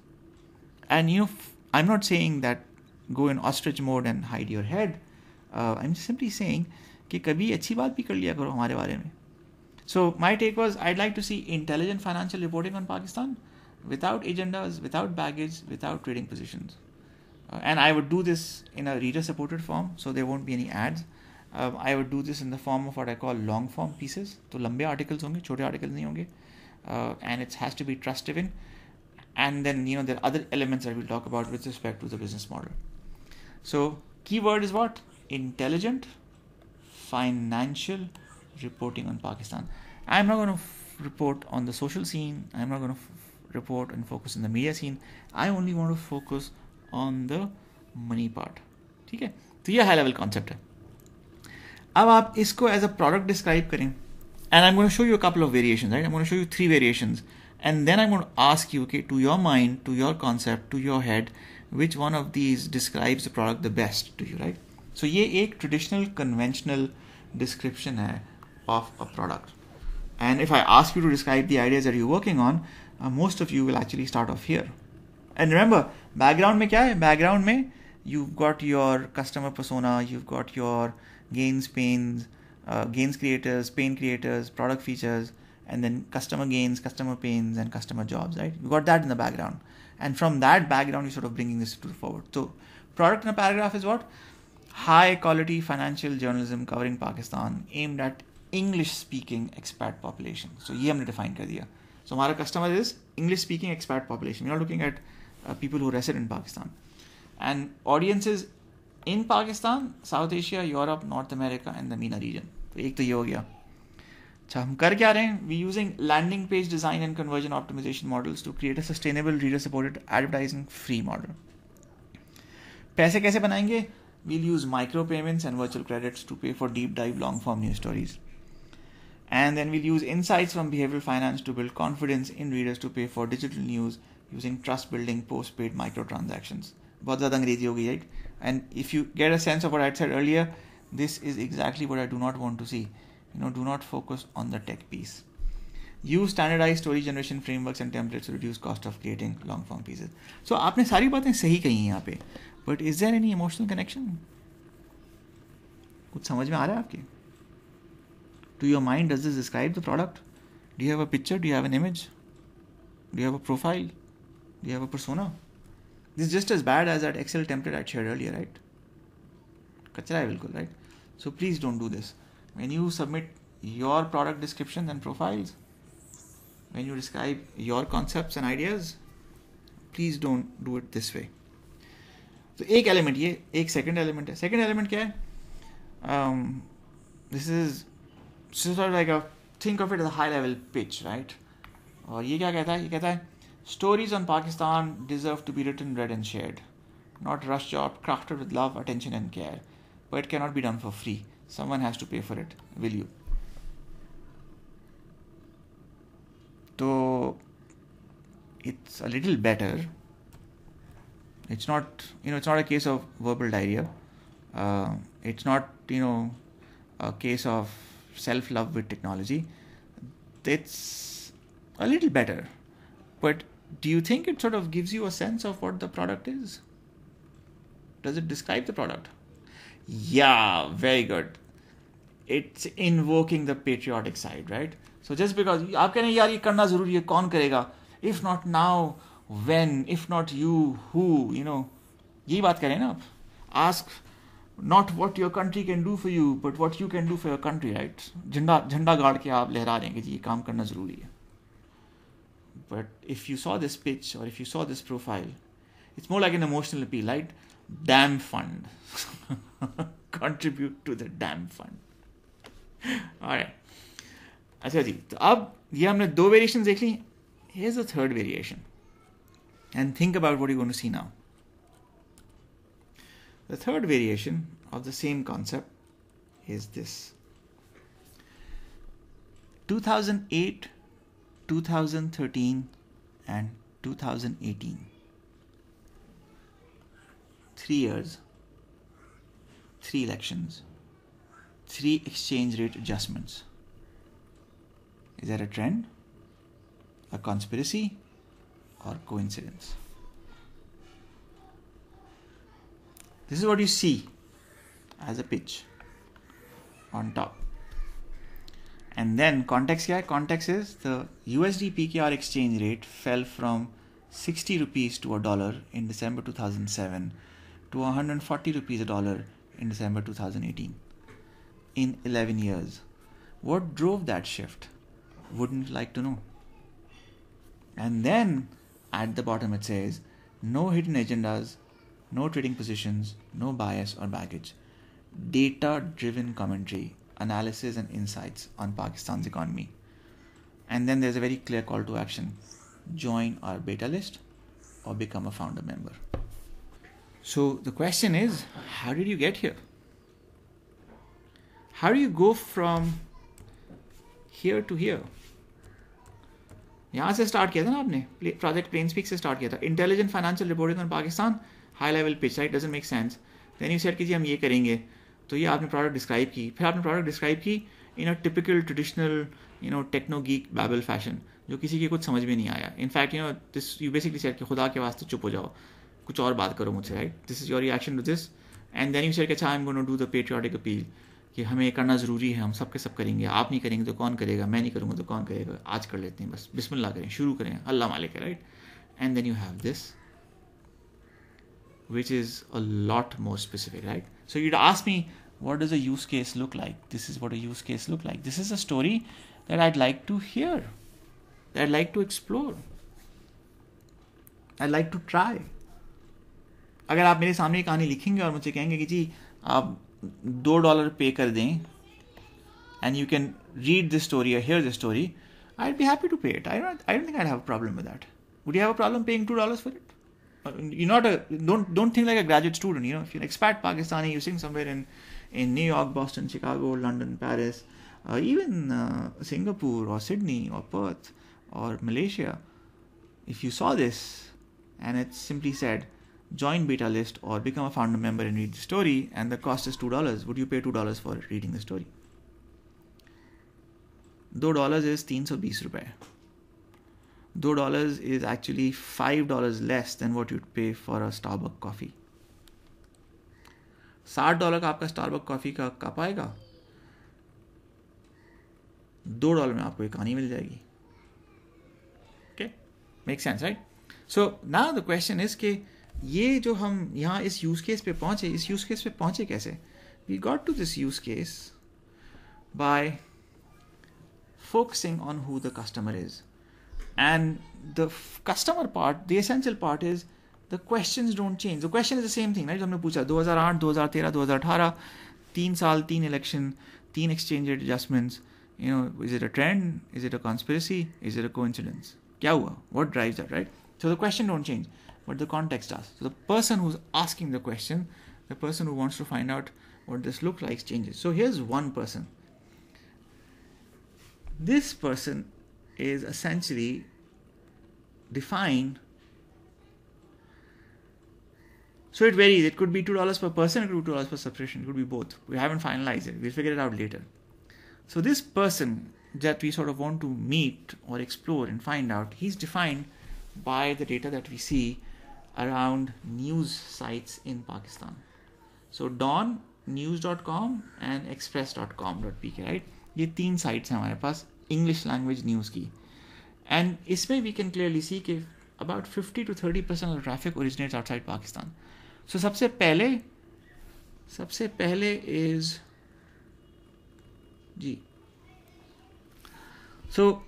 And you know, I'm not saying that go in ostrich mode and hide your head. Uh, I'm simply saying कि कभी अच्छी बात भी कर लिया करो हमारे बारे में so my take was I'd like to see intelligent financial reporting without agendas, without baggage, without trading positions. Uh, and I would do this in a reader supported form, so there won't be any ads. Um, I would do this in the form of what I call long form pieces. So, lambe articles honge, chote articles nahi honge. Uh, and it has to be trust driven. And then, you know, there are other elements that we'll talk about with respect to the business model. So, keyword is what? Intelligent financial reporting on Pakistan. I'm not going to f- report on the social scene. I'm not going to f- report and focus on the media scene i only want to focus on the money part ठीक है तो ये high level concept है अब आप इसको as a product describe करें and I am show you couple of variation right I show you three variation and then I ask you के to your mind to your concept to your head which one of these describes the product the best to you right so ये एक traditional conventional description है of a product And if I ask you to describe the ideas that you're working on, uh, most of you will actually start off here. And remember, background mein kya hai? Background mein, you've got your customer persona, you've got your gains, pains, uh, gains creators, pain creators, product features, and then customer gains, customer pains, and customer jobs, right? You got that in the background. And from that background, you're sort of bringing this forward. So, product in a paragraph is what? High quality financial journalism covering Pakistan aimed at English speaking expat population so ये हमने define कर दिया so हमारा customer is English speaking expat population you are looking at people who reside in Pakistan and audience is in Pakistan South Asia Europe North America and the MENA region तो एक तो ये हो गया अच्छा हम कर क्या रहे हैं we using landing page design and conversion optimisation models to create a sustainable reader supported advertising free model पैसे कैसे बनाएंगे we'll use micro payments and virtual credits to pay for deep dive long form news stories and then we'll use insights from behavioral finance to build confidence in readers to pay for digital news using trust building post-paid microtransactions. And if you get a sense of what I said earlier, this is exactly what I do not want to see. You know, do not focus on the tech piece. Use standardized story generation frameworks and templates to reduce cost of creating long form pieces. So aapne sari baatein sahi kahi yahan pe. But is there any emotional connection? Kuch samajh mein aa raha to your mind does this describe the product do you have a picture do you have an image do you have a profile do you have a persona this is just as bad as that excel template i shared earlier right right so please don't do this when you submit your product descriptions and profiles when you describe your concepts and ideas please don't do it this way. So, element ये एक second element Second element, element क्या sort like think of it as a high level pitch, right? और ये क्या कहता है ये कहता है stories on Pakistan deserve to be written read and shared not rush job crafted with love attention and care but can not be done for free someone has to pay for it will you तो it's a little better. It's not, you know, it's not a case of verbal diarrhea. Uh, it's not, you know, a case of self love with technology, it's a little better. But do you think it sort of gives you a sense of what the product is? Does it describe the product? Yeah, very good. It's invoking the patriotic side, right? So just because if not now, when? यार ये करना जरूरी है कौन करेगा if not now when बात करें ना not what your country can do for you but what you can do for your country right झंडा झंडा गाड़ के आप लहरा रहे हैं कि जी ये काम करना ज़रूरी है but if you saw this pitch और if you saw this profile it's more like an emotional appeal right dam fund contribute to the dam fund अच्छा जी तो अब ये हमने दो वेरिएशन देख ली here's a third variation and think about what you going to see now the third variation of the same concept is this. 2008, 2013 and 2018. Three years, three elections, three exchange rate adjustments. Is that a trend, a conspiracy, or coincidence? This is what you see as a pitch on top. And then context here. Context is the USD PKR exchange rate fell from 60 rupees to a dollar in December 2007 to 140 rupees a dollar in December 2018 in 11 years. What drove that shift? Wouldn't like to know. And then at the bottom it says no hidden agendas no trading positions, no bias or baggage. Data driven commentary, analysis, and insights on Pakistan's economy. And then there's a very clear call to action join our beta list or become a founder member. So the question is how did you get here? How do you go from here to here? यहाँ से start किया था ना आपने project plain speak से start किया था intelligent financial reporting on Pakistan high level pitch right doesn't make sense then you said कि जी हम ये करेंगे तो ये आपने प्रोडक्ट डिस्क्राइब की फिर आपने प्रोडक्ट डिस्क्राइब की in a typical traditional you know techno geek babble fashion जो किसी के कुछ समझ में नहीं आया in fact you know this you basically said कि खुदा के वास्ते चुप हो जाओ कुछ और बात करो मुझसे right this is your reaction to this and then you said कि अच्छा I am gonna do the patriotic appeal कि हमें करना ज़रूरी है हम सब के सब करेंगे आप नहीं करेंगे तो कौन करेगा मैं नहीं करूँगा तो कौन करेगा आज कर लेते हैं बस बिस्मिल्लाह करें शुरू करें अल्लाह मालिक right and then you have this which is a lot more specific, right? So you'd ask me, what does a use case look like? This is what a use case look like. This is a story that I'd like to hear, that I'd like to explore, I'd like to try. अगर आप मेरे सामने कहानी लिखेंगे और मुझे कहेंगे कि जी आप दो डॉलर पे कर दें and you can read this story और hear this story I be happy to pay it I don't I don't think I have problem with that would you have a problem paying two dollars for it you're not a don't don't think like a graduate student. You know, if you're an expat Pakistani, you're sitting somewhere in in New York, Boston, Chicago, London, Paris, uh, even uh, Singapore or Sydney or Perth or Malaysia. If you saw this and it simply said join beta list or become a founder member and read the story and the cost is two dollars, would you pay two dollars for reading the story? Two dollars is three hundred twenty rupees though dollars is actually five dollars less than what you'd pay for a Starbucks coffee. साठ dollar का आपका Starbuck coffee का cup आएगा दो dollar में आपको एक कहानी मिल जाएगी okay make sense right so now the question is कि ये जो हम यहाँ इस यूज़ केस पे पहुँचे इस यूज़ केस पे पहुँचे कैसे we got to this use case by focusing on who the customer is and the customer part the essential part is the questions don't change the question is the same thing right humne pucha 2008 3 election 3 exchange rate adjustments you know is it a trend is it a conspiracy is it a coincidence kya hua? what drives that right so the question don't change but the context does so the person who's asking the question the person who wants to find out what this looks like changes so here's one person this person is essentially defined. So it varies. It could be $2 per person, it could be $2 per subscription, it could be both. We haven't finalized it. We'll figure it out later. So this person that we sort of want to meet or explore and find out, he's defined by the data that we see around news sites in Pakistan. So Dawn, News.com and Express.com.pk, right? These three sites हैं हमारे English language news की and इसमें we can clearly see कि about 50 to 30 percent of traffic originates outside Pakistan. So सबसे पहले सबसे पहले is ji so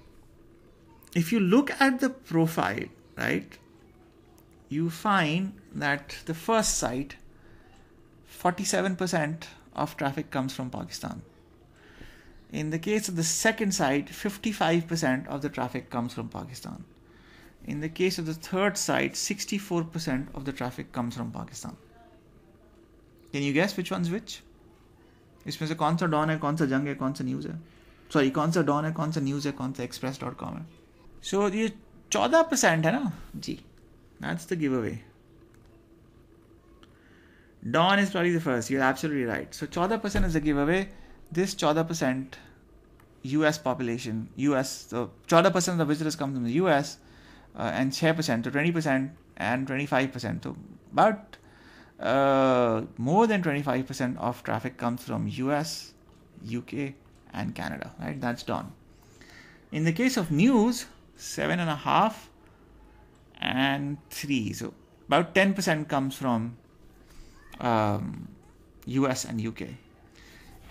if you look at the profile right you find that the first site 47% of traffic comes from Pakistan in the case of the second site, 55% of the traffic comes from Pakistan. In the case of the third site, 64% of the traffic comes from Pakistan. Can you guess which one's which? इसमें से कौन सा don है कौन सा जंग है कौन सा न्यूज़ है सॉरी कौन सा डॉन है कौन सा न्यूज़ है कौन सा एक्सप्रेस डॉट कॉम है सो so, ये चौदह परसेंट है ना जी that's the give away Dawn is probably the first you are absolutely right so चौदह percent is the give away this 14% US population, US, so 14% of the visitors come from the US, uh, and 6%, so 20% and 25%. So about uh, more than 25% of traffic comes from US, UK, and Canada, right? That's done. In the case of news, 7.5 and 3. So about 10% comes from um, US and UK.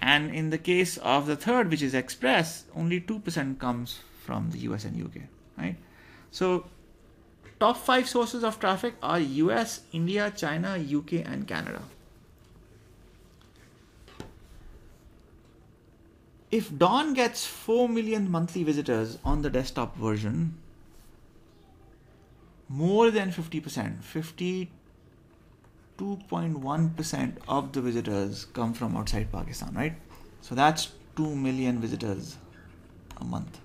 And in the case of the third, which is express, only 2% comes from the US and UK, right? So top five sources of traffic are US, India, China, UK, and Canada. If Dawn gets 4 million monthly visitors on the desktop version, more than 50%, 50 2.1% of the visitors come from outside Pakistan, right? So that's 2 million visitors a month.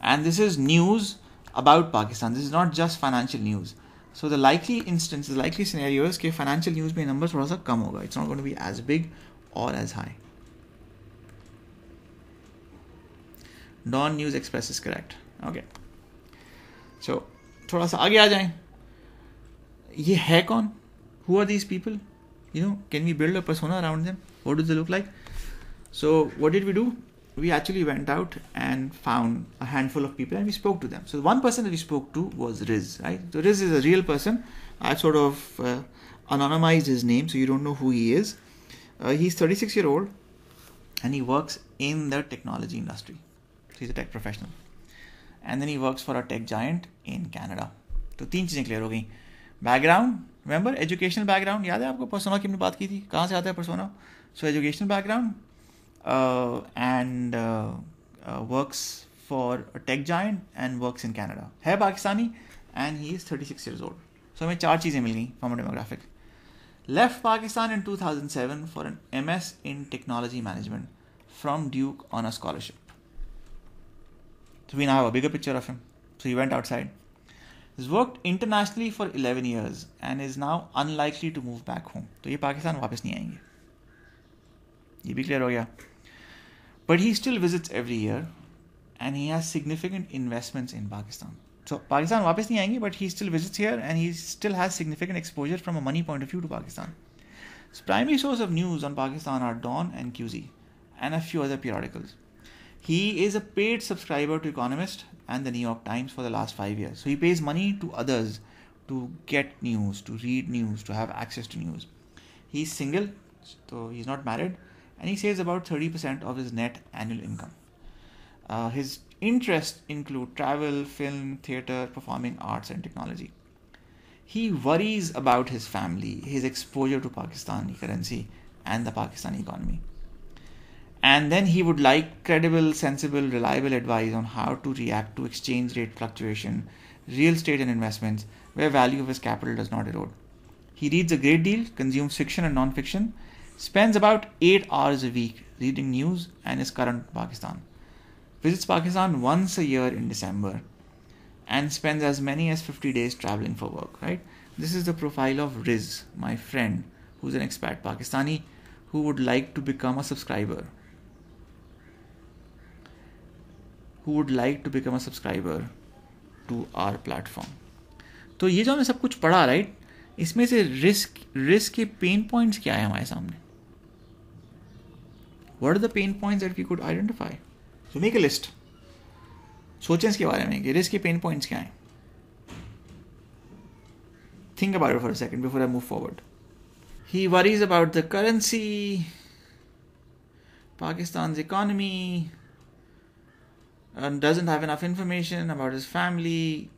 And this is news about Pakistan. This is not just financial news. So the likely instance, the likely scenario is that financial news may numbers will come. It's not going to be as big or as high. Dawn News Express is correct. Okay. So थोड़ा सा आगे आ जाएं ये है कौन who are these people you know can we build a persona around them what do they look like so what did we do we actually went out and found a handful of people and we spoke to them so the one person that we spoke to was riz right so riz is a real person i sort of uh, anonymized his name so you don't know who he is uh, he's 36 year old and he works in the technology industry so he's a tech professional and then he works for a tech giant in canada So, three things clear clear: background. Remember educational background याद है आपको persona की हमने बात की थी कहाँ से आता है persona so educational background and works for tech join and works in Canada है Pakistani and he is thirty six years old so हमें चार चीज़ें मिल गई from demographic left Pakistan in two thousand seven for an M S in technology management from Duke on a scholarship So we ना have a bigger picture of him. Went outside has worked internationally for 11 years and is now unlikely to move back home. So, he Pakistan wapas nahi ye bhi clear ho gaya. But he still visits every year and he has significant investments in Pakistan. So, Pakistan wapas nahi aayenge, but he still visits here and he still has significant exposure from a money point of view to Pakistan. So, primary source of news on Pakistan are Dawn and QZ and a few other periodicals. He is a paid subscriber to Economist and the New York Times for the last five years. So he pays money to others to get news, to read news, to have access to news. He's single, so he's not married, and he saves about 30% of his net annual income. Uh, his interests include travel, film, theater, performing arts, and technology. He worries about his family, his exposure to Pakistani currency, and the Pakistani economy. And then he would like credible, sensible, reliable advice on how to react to exchange rate fluctuation, real estate and investments, where value of his capital does not erode. He reads a great deal, consumes fiction and non-fiction, spends about 8 hours a week reading news and is current Pakistan. Visits Pakistan once a year in December and spends as many as 50 days traveling for work, right? This is the profile of Riz, my friend, who's an expat Pakistani who would like to become a subscriber who would like to become a subscriber to our platform. तो ये जो हमें सब कुछ पढ़ा right इसमें से risk risk के पेन पॉइंट्स क्या है हमारे सामने what are the pain points that we could identify so make a list सोचें इसके बारे में कि रिस्क के पेन पॉइंट्स क्या है think about for second before I move forward he worries about the currency Pakistan economy and doesn't have enough information about his family,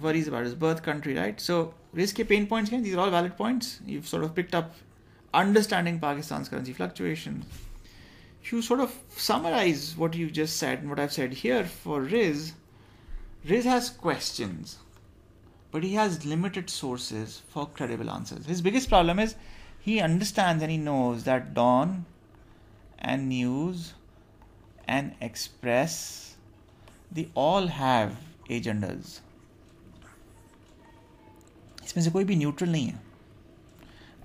worries about his birth country, right? So risky pain points again, these are all valid points. You've sort of picked up understanding Pakistan's currency fluctuations. If you sort of summarize what you've just said and what I've said here for Riz, Riz has questions, but he has limited sources for credible answers. His biggest problem is he understands and he knows that Dawn and News and express, they all have agendas इसमें से कोई भी neutral नहीं है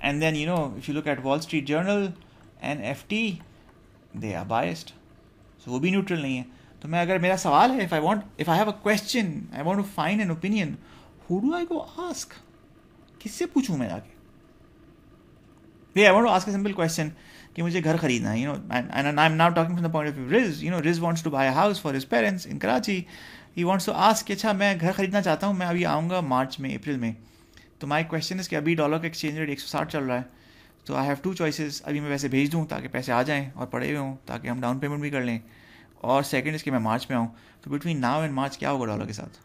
and then you know if you look at Wall Street Journal and F T they are biased so वो भी neutral नहीं है तो मैं अगर मेरा सवाल है if I want if I have a question I want to find an opinion who do I go ask किससे पूछूं मैं जाके दे I want to ask a simple question कि मुझे घर खरीदना है you know and I am now talking from the point of view Riz you know Riz wants to buy house for his parents in Karachi he wants to ask अच्छा मैं घर खरीदना चाहता हूँ मैं अभी आऊँगा मार्च में अप्रैल में तो माई क्वेश्चन इसके कि अभी डॉलर का एक्सचेंज रेट एक सौ साठ चल रहा है तो आई हैव टू चॉइसेस अभी मैं वैसे भेज दूँ ताकि पैसे आ जाएँ और पड़े हुए हों ताकि हम डाउन पेमेंट भी कर लें और सेकेंड इसके मैं मार्च में आऊँ तो बिटवीन नाव एंड मार्च क्या होगा डॉलर के साथ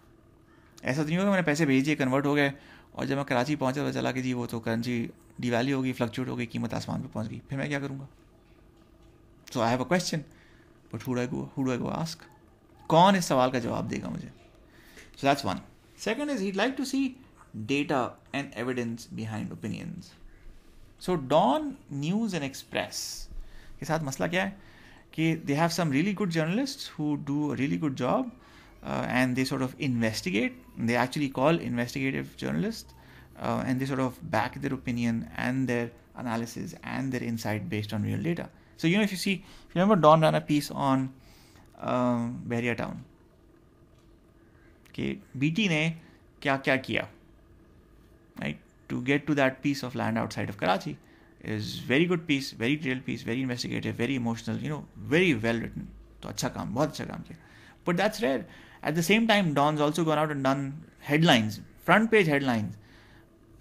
ऐसा तो नहीं होगा मैंने पैसे भेज दिए कन्वर्ट हो गए और जब मैं कराची पहुंचा तो चला कि जी वो तो करेंसी डिवैल्यू होगी फ्लक्चुएट होगी कीमत आसमान पर पहुँच गई फिर मैं क्या करूँगा so I have a question but who'd I go who'd I go ask कौन इस सवाल का जवाब देगा मुझे so that's one second is he like to see data and evidence behind opinions so Dawn news and Express के साथ मसला क्या है कि they have some really good journalist who do a really good job uh, and they sort of investigate. They actually call investigative journalists uh, and they sort of back their opinion and their analysis and their insight based on real data. So, you know, if you see, if you remember, Don ran a piece on um, Beria Town. Okay, BT ne kya kya kiya, right? To get to that piece of land outside of Karachi is very good piece, very detailed piece, very investigative, very emotional, you know, very well written. But अच्छा काम बहुत अच्छा काम किया at the same time Dawn's also gone out and done headlines front page headlines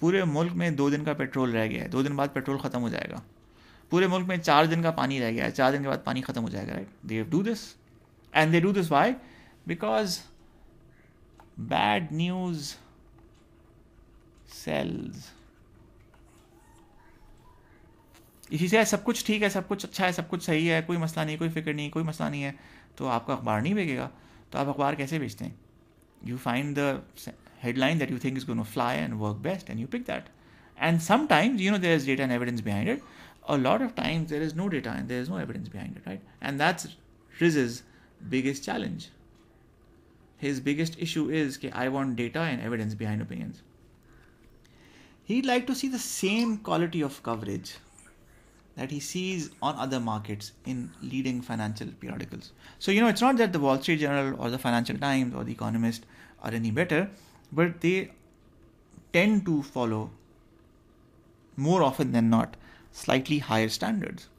पूरे मुल्क में दो दिन का पेट्रोल रह गया है दो दिन बाद पेट्रोल ख़त्म हो जाएगा पूरे मुल्क में चार दिन का पानी रह गया है चार दिन के बाद पानी ख़त्म हो जाएगा right they do this and they do this why because bad news sells इसी से सब कुछ ठीक है सब कुछ अच्छा है सब कुछ सही है कोई मसला नहीं कोई फिक्र नहीं कोई मसला नहीं है तो आपका अखबार नहीं बिकेगा तो आप अखबार कैसे बेचते You you find the headline that you think is gonna fly and work best and you pick that and sometimes you know there is data and evidence behind it a lot of times there is no data and there is no evidence behind it, right? And that's Riz's biggest challenge. His biggest issue is okay, I want data and evidence behind opinions. He'd like to see the same quality of coverage that he sees on other markets in leading financial periodicals. So, you know, it's not that the Wall Street Journal or the Financial Times or the Economist are any better, but they tend to follow more often than not slightly higher standards.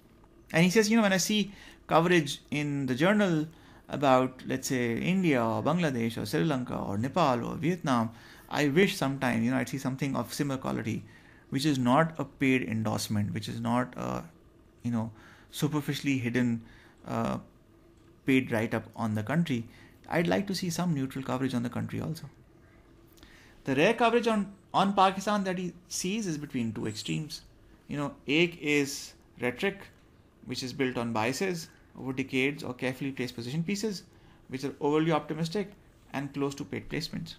And he says, you know, when I see coverage in the journal about, let's say, India or Bangladesh or Sri Lanka or Nepal or Vietnam, I wish sometimes, you know, I'd see something of similar quality which is not a paid endorsement, which is not a uh, you know superficially hidden uh, paid write up on the country, I'd like to see some neutral coverage on the country also. The rare coverage on on Pakistan that he sees is between two extremes. You know, ek is rhetoric, which is built on biases over decades or carefully placed position pieces, which are overly optimistic and close to paid placements.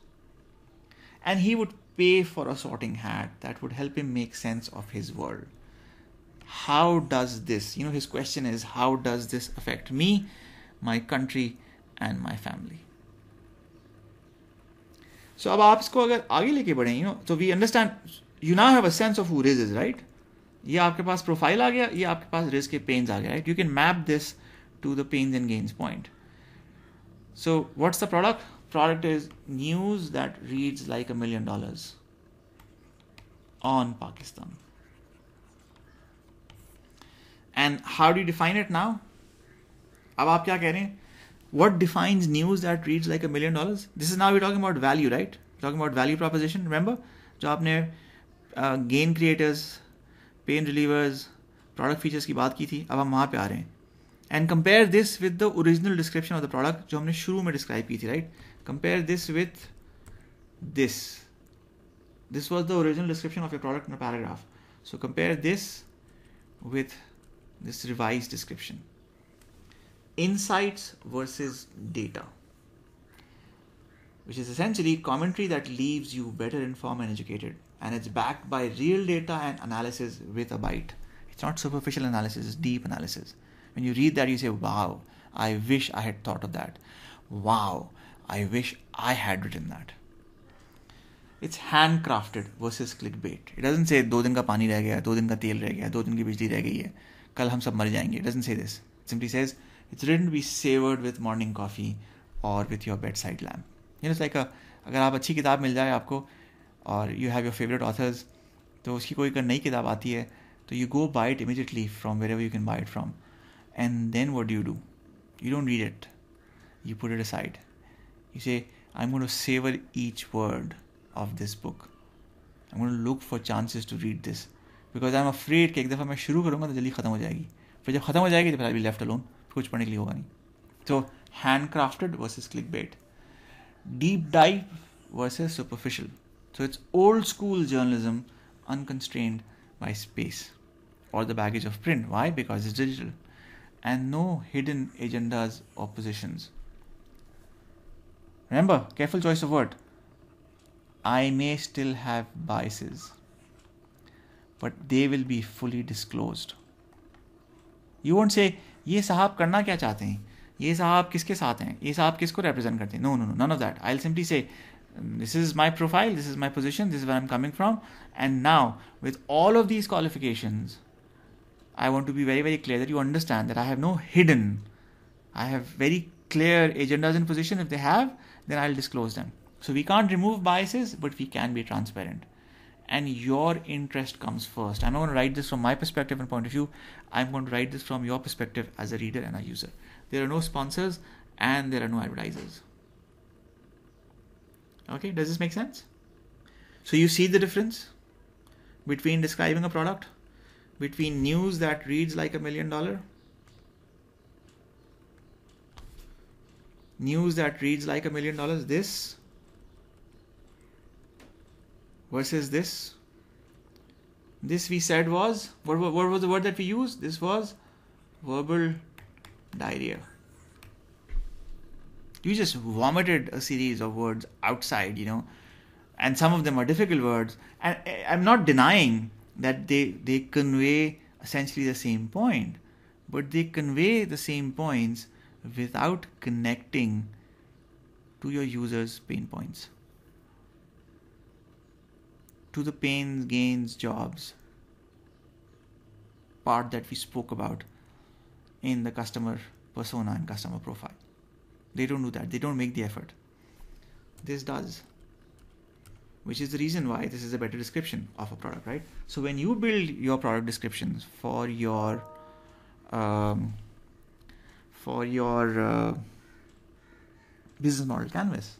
And he would pay for a sorting hat that would help him make sense of his world how does this you know his question is how does this affect me my country and my family so अब आप इसको अगर आगे लेके बढ़ें you know तो we understand you now have a sense of who Riz is right ये आपके पास प्रोफाइल आ गया ये आपके पास के पेन्स आ गया you can map this to the pains and gains point so what's the product product is news that reads like a million dollars on Pakistan. And how do you define it now? Ab aap kya कह what defines news that reads like a million dollars? This is now we're talking about value, right? We're talking about value proposition. Remember, जो आपने gain creators pain relievers product features की बात की थी अब हम वहाँ पे आ रहे हैं and compare this with the original description of the product जो हमने शुरू में डिस्क्राइब की थी right right? compare this with this this was the original description of your product in a paragraph so compare this with this revised description insights versus data which is essentially commentary that leaves you better informed and educated and it's backed by real data and analysis with a bite it's not superficial analysis it's deep analysis when you read that you say wow i wish i had thought of that wow I wish I had written that. It's hand versus clickbait. Clickbait it says दो दिन का पानी रह गया दो दिन का तेल रह गया दो दिन की बिजली रह गई है कल हम सब मर जाएंगे it doesn't say this simply says it's written be savoured with morning coffee और with your bedside lamp you know like अगर आप अच्छी किताब मिल जाए आपको और you have your favourite authors तो उसकी कोई अगर नई किताब आती है तो you go buy it immediately from wherever you can buy it from and then what do do you don't read it you put it aside You say, I'm going to savor each word of this book. I'm going to look for chances to read this. because I'm afraid. कि एक दफ़ा मैं शुरू करूँगा तो जल्दी ख़त्म हो जाएगी फिर जब ख़त्म हो जाएगी तो फिर आई बी लेफ्ट अलोन कुछ पढ़ने के लिए होगा नहीं तो handcrafted versus clickbait deep dive versus superficial so it's old unconstrained by space or the baggage of print. Why? Because it's digital and no hidden agendas or positions. Remember, careful choice of word. I may still have biases, but they will be fully disclosed. You won't say, kya chahte hain?" क्या sahab kiske saath hain? साथ sahab kisko represent karte hain? No, no, no, none of that. I'll simply say, um, this is my profile, this is my position, this is where I'm coming from. And now, with all of these qualifications, I want to be very, very clear that you understand that I have no hidden, I have very clear agendas and position. If they have, then I'll disclose them. So we can't remove biases, but we can be transparent. And your interest comes first. I'm not going to write this from my perspective and point of view. I'm going to write this from your perspective as a reader and a user. There are no sponsors and there are no advertisers. Okay, does this make sense? So you see the difference between describing a product, between news that reads like a million dollar news that reads like a million dollars this versus this this we said was what, what, what was the word that we used this was verbal diarrhea you just vomited a series of words outside you know and some of them are difficult words and i'm not denying that they they convey essentially the same point but they convey the same points without connecting to your users pain points to the pains gains jobs part that we spoke about in the customer persona and customer profile they don't do that they don't make the effort this does which is the reason why this is a better description of a product right so when you build your product descriptions for your um, for your uh, business model canvas.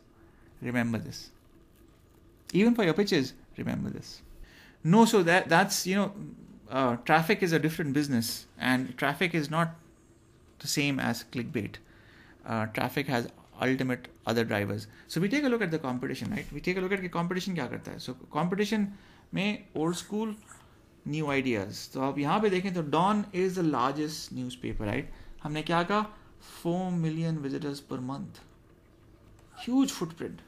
Remember this. Even for your pitches, remember this. No, so that that's you know, uh, traffic is a different business, and traffic is not the same as clickbait. Uh, traffic has ultimate other drivers. So we take a look at the competition, right? We take a look at the competition क्या करता है. So competition में old school new ideas. तो आप यहाँ पे देखें तो Dawn is the largest newspaper, right? हमने क्या कहा four million visitors per month huge footprint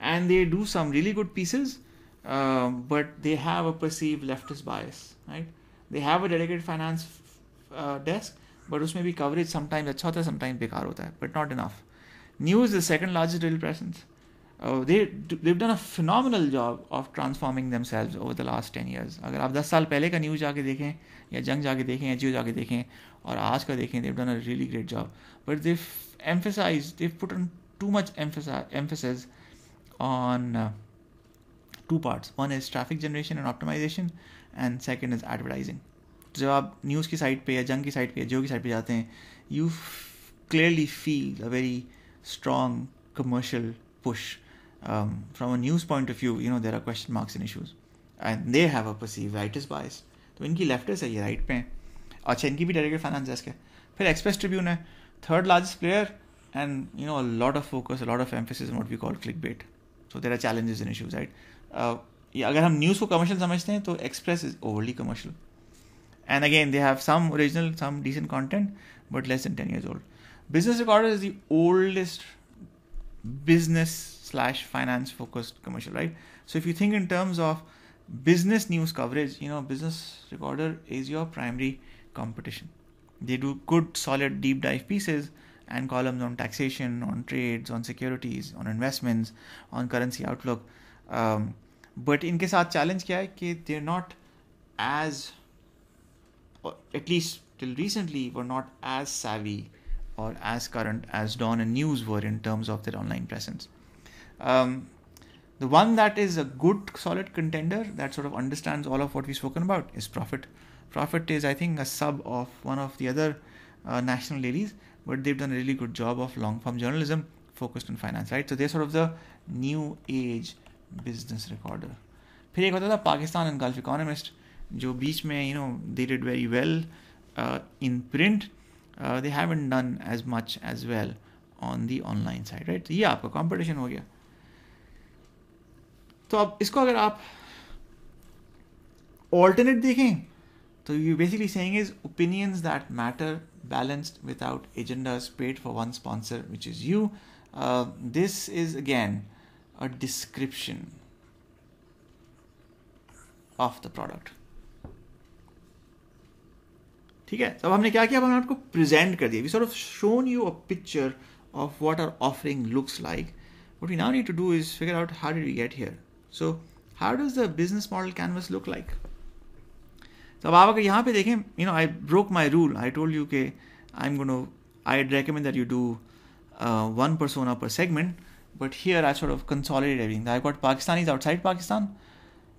and they do some really good pieces but they have a perceive left is bias right they have a dedicated finance desk but उसमें भी coverage sometimes अच्छा होता है sometimes बेकार होता है but not enough news the second largest real presence Oh, they they've done a phenomenal job of transforming themselves over the last 10 years अगर आप 10 साल पहले का न्यूज़ जाके देखें या जंग जाके देखें या जियो जाके देखें और आज they they've done a really great job but they've emphasized they've put on too much emphasis emphasis on uh, two parts one is traffic generation and optimization and second is advertising जब आप news की site पे या जंग की site पे या जियो की साइट पे जाते you clearly feel a very strong commercial push um, from a news point of view, you know, there are question marks and issues. And they have a perceived rightist bias. तो इनकी लेफ्टर्स है ये right पे हैं अच्छा इनकी भी direct finance desk है फिर एक्सप्रेस ट्रिब्यून है third largest player and you know lot of focus lot of emphasis what we call click bait so there are challenges in issues right अगर हम न्यूज़ को कमर्शियल समझते हैं तो Express is overly commercial and again they have some original some decent content but less than ten years old Business Recorder is the oldest business slash finance focused commercial, right? So if you think in terms of business news coverage, you know, Business Recorder is your primary competition. They do good, solid, deep dive pieces and columns on taxation, on trades, on securities, on investments, on currency outlook. Um, but case साथ challenge क्या है they're not as, or at least till recently, were not as savvy or as current as Dawn and News were in terms of their online presence. Um, the one that is a good, solid contender that sort of understands all of what we've spoken about is Profit. Profit is, I think, a sub of one of the other uh, national dailies, but they've done a really good job of long form journalism focused on finance, right? So they're sort of the new age business recorder. फिर एक होता था Pakistan and gulf economist जो बीच में you know they did very well in print uh, they haven't done as much as well on the online side right ये आपका competition हो गया तो अब इसको अगर आप ऑल्टरनेट देखें तो you basically saying is opinions that matter balanced without agendas paid for one sponsor which is you this is again a description of the product ठीक है तो अब हमने क्या किया अब हमने आपको प्रेजेंट कर दिया we sort of shown you a picture of what are offering looks like what we now need to do is figure out out how did we get here so how does the business model canvas look like अब आप अगर यहाँ पे देखें you know I broke my rule I told you के I am gonna I recommend that you do one persona per segment but here I sort of consolidate everything I got Pakistan is outside Pakistan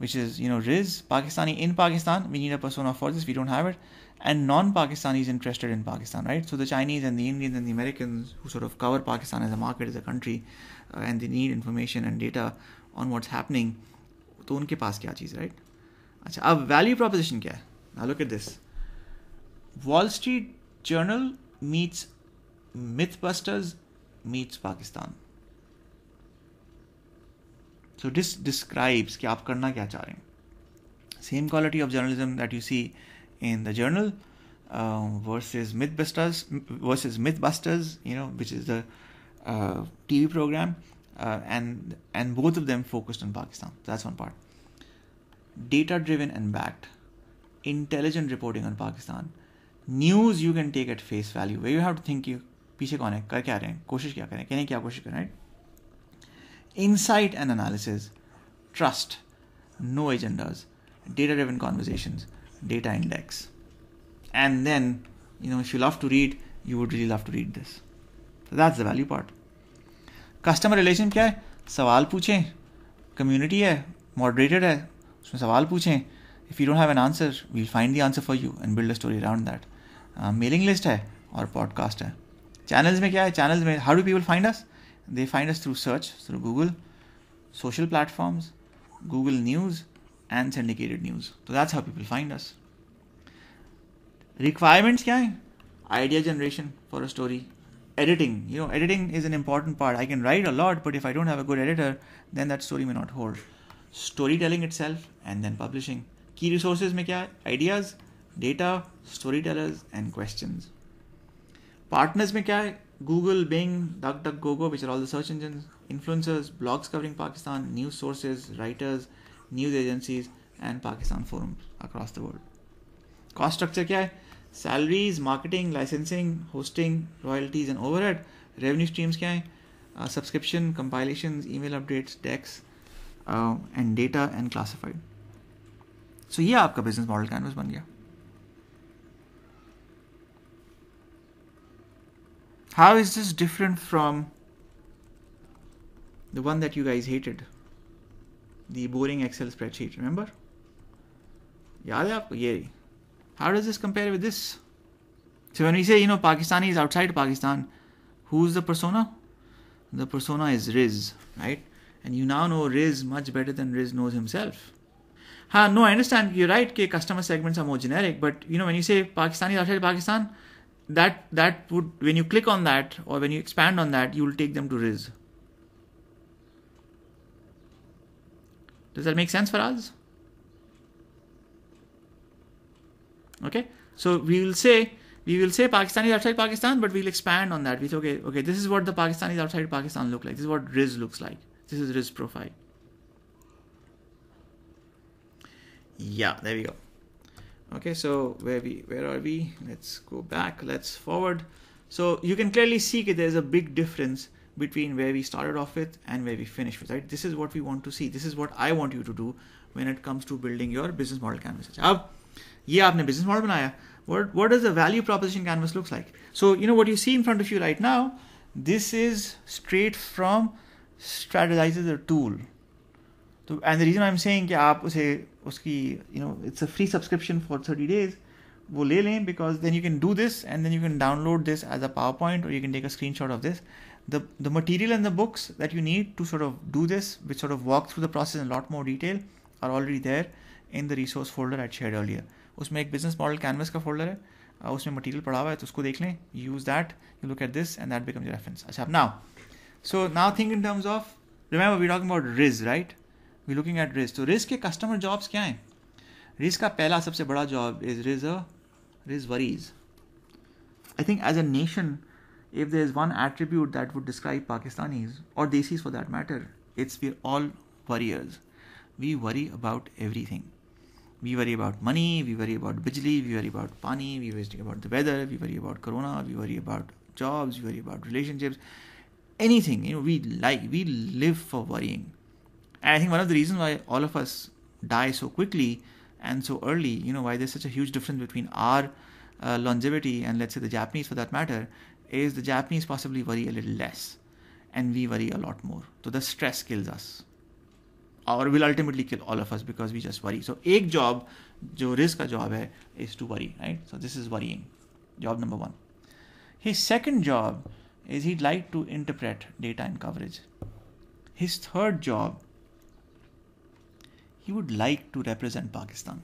which is you know Riz Pakistani in Pakistan we need a persona for this we don't have it and non-Pakistanis interested in Pakistan, right? So the Chinese and the Indians and the Americans who sort of cover Pakistan as a market, as a country, uh, and they need information and data on what's happening, to unke paas kya cheez, right? Achha, ab value proposition kya? Now look at this. Wall Street Journal meets Mythbusters meets Pakistan. So this describes ki aap karna kya cha rahe. Same quality of journalism that you see in the journal um, versus Mythbusters versus Mythbusters, you know, which is the uh, TV program, uh, and and both of them focused on Pakistan. That's one part. Data-driven and backed, intelligent reporting on Pakistan, news you can take at face value, where you have to think you पीछे कौन है कर क्या रहे हैं कोशिश क्या करें कहने क्या कोशिश करें right insight and analysis trust no agendas data driven conversations data index. And then, you know, if you love to read, you would really love to read this. that's the value part. Customer relation kya hai? Sawal puche. Community hai, moderated hai. Usme sawal puche. If you don't have an answer, we'll find the answer for you and build a story around that. Uh, mailing list hai or podcast hai. Channels mein kya Channels how do people find us? They find us through search, through Google, social platforms, Google News, and syndicated news. So that's how people find us. Requirements क्या है? Idea generation for a story. Editing, you know, editing is an important part. I can write a lot, but if I don't have a good editor, then that story may not hold. Storytelling itself and then publishing. Key resources में क्या है? Ideas, data, storytellers and questions. Partners में क्या है? Google, Bing, DuckDuckGoGo, which are all the search engines, influencers, blogs covering Pakistan, news sources, writers, news agencies and Pakistan forums across the world. Cost structure kya hai? Salaries, marketing, licensing, hosting, royalties and overhead. Revenue streams kya hai? Uh, subscription, compilations, email updates, decks uh, and data and classified. So yeah, aapka business model canvas ban gaya. How is this different from the one that you guys hated? the boring Excel spreadsheet, remember? How does this compare with this? So when we say, you know, Pakistani is outside Pakistan, who's the persona? The persona is Riz, right? And you now know Riz much better than Riz knows himself. Ha, no, I understand you're right, okay, customer segments are more generic, but you know, when you say Pakistani is outside Pakistan, that that would when you click on that or when you expand on that, you will take them to Riz. Does that make sense for us? Okay, so we will say we will say Pakistan is outside Pakistan, but we'll expand on that. We say, okay, okay, this is what the Pakistanis outside Pakistan look like. This is what Riz looks like. This is Riz profile. Yeah, there we go. Okay, so where we where are we? Let's go back. Let's forward. So you can clearly see that there's a big difference between where we started off with and where we finish with, right? This is what we want to see. This is what I want you to do when it comes to building your business model canvas. yeah, ये आपने business model बनाया. What what does the value proposition canvas looks like? So you know what you see in front of you right now. This is straight from strategizes the tool. So and the reason I'm saying कि आप उसे उसकी you know it's a free subscription for 30 days. because then you can do this and then you can download this as a PowerPoint or you can take a screenshot of this the the material and the books that you need to sort of do this which sort of walk through the process in a lot more detail are already there in the resource folder i shared earlier usme ek business model canvas ka folder hai usme material padha hua hai to usko dekh use that you look at this and that becomes your reference acha now so now think in terms of remember we're talking about riz right we're looking at riz so riz ke customer jobs kya hain riz ka pehla sabse bada job is riz a uh, riz worries i think as a nation if there is one attribute that would describe Pakistanis or Desis for that matter, it's we're all worriers. We worry about everything. We worry about money, we worry about bijli, we worry about pani, we worry about the weather, we worry about corona, we worry about jobs, we worry about relationships, anything. You know, we like we live for worrying. And I think one of the reasons why all of us die so quickly and so early, you know, why there's such a huge difference between our uh, longevity and let's say the Japanese for that matter, is the Japanese possibly worry a little less and we worry a lot more. So the stress kills us or will ultimately kill all of us because we just worry. So a job जो risk a job is to worry, right? So this is worrying, job number one. His second job is he'd like to interpret data and coverage. His third job, he would like to represent Pakistan.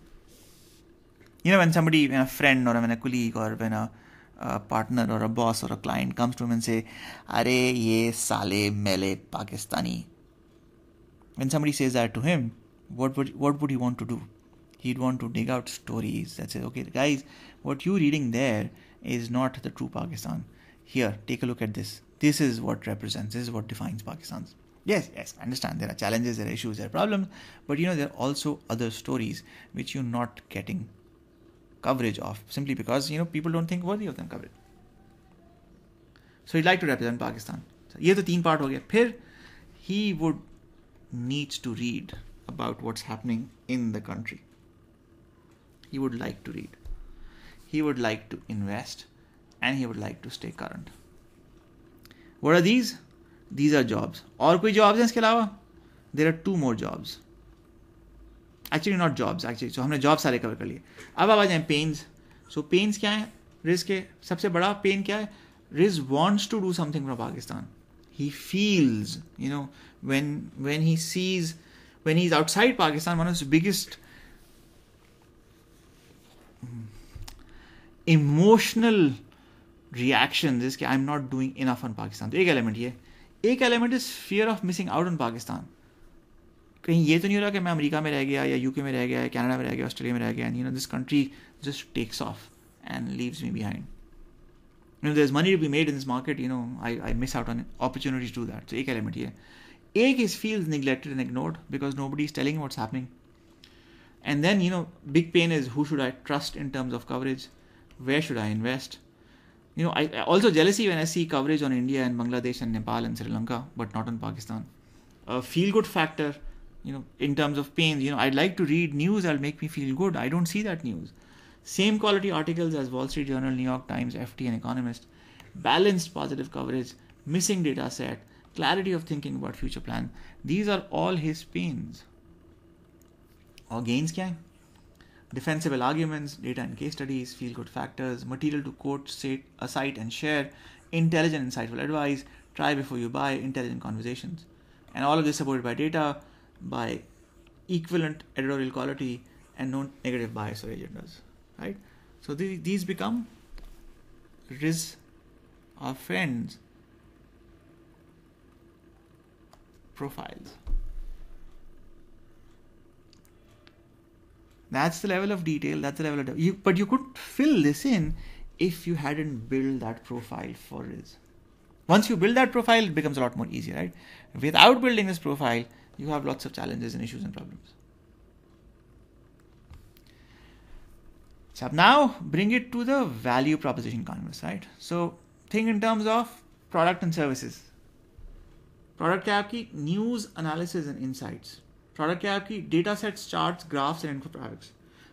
You know, when somebody, when a friend or when a colleague or when a a partner or a boss or a client comes to him and say, "Are ye sale mele Pakistani." When somebody says that to him, what would what would he want to do? He'd want to dig out stories that say, "Okay, guys, what you reading there is not the true Pakistan. Here, take a look at this. This is what represents. This is what defines Pakistan." Yes, yes, I understand there are challenges, there are issues, there are problems, but you know there are also other stories which you're not getting coverage of simply because you know people don't think worthy of them coverage. So he'd like to represent Pakistan. So ये तो तीन part हो गया. फिर he would needs to read about what's happening in the country. He would like to read. He would like to invest, and he would like to stay current. What are these? These are jobs. Or कोई jobs हैं इसके अलावा? There are two more jobs. Actually not jobs actually so हमने job सारे cover कर लिए अब अब आ जाए पेन्स सो पेन्स क्या है रिज के सबसे बड़ा पेन क्या है Riz wants to do something from Pakistan he feels you know when when he sees when he is outside Pakistan one of biggest emotional reaction जिसके I am not doing enough on Pakistan तो एक एलिमेंट ये एक element is fear of missing out on Pakistan कहीं ये तो नहीं हो रहा कि मैं अमेरिका में रह गया या यूके में रह गया या कनाडा में रह गया ऑस्ट्रेलिया में रह गया and you know this country just takes off and leaves me behind you know, there's money to be made in this market, you know, I, I miss out on opportunities to do that. So, ek element here. Ek is feels neglected and ignored because nobody is telling what's happening. And then, you know, big pain is who should I trust in terms of coverage? Where should I invest? You know, I, I also jealousy when I see coverage on India and Bangladesh and Nepal and Sri Lanka, but not on Pakistan. A feel good factor you know in terms of pain you know i would like to read news that'll make me feel good i don't see that news same quality articles as wall street journal new york times ft and economist balanced positive coverage missing data set clarity of thinking about future plan these are all his pains or gains kya defensible arguments data and case studies feel good factors material to quote cite, a site and share intelligent insightful advice try before you buy intelligent conversations and all of this supported by data by equivalent editorial quality and no negative bias or agendas, right? So the, these become RIS or friends profiles. That's the level of detail. That's the level of you. But you could fill this in if you hadn't built that profile for RIS. Once you build that profile, it becomes a lot more easy, right? Without building this profile, you have lots of challenges and issues and problems. So now bring it to the value proposition canvas, right? So think in terms of product and services. Product tab key, news, analysis, and insights. Product tab key, data sets, charts, graphs, and infoproducts.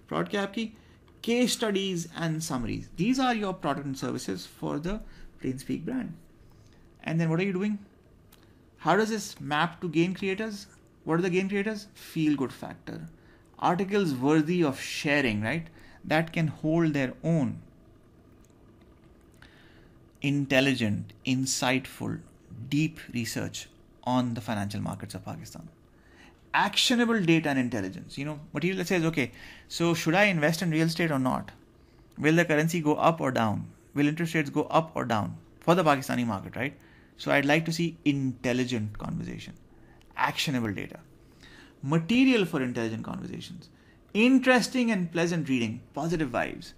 Product tab key, case studies and summaries. These are your product and services for the Plainspeak brand. And then what are you doing? How does this map to game creators? What are the game creators? Feel good factor. Articles worthy of sharing, right? That can hold their own. Intelligent, insightful, deep research on the financial markets of Pakistan. Actionable data and intelligence. You know, material that says, okay, so should I invest in real estate or not? Will the currency go up or down? Will interest rates go up or down? For the Pakistani market, right? So I'd like to see intelligent conversation, actionable data, material for intelligent conversations, interesting and pleasant reading, positive vibes,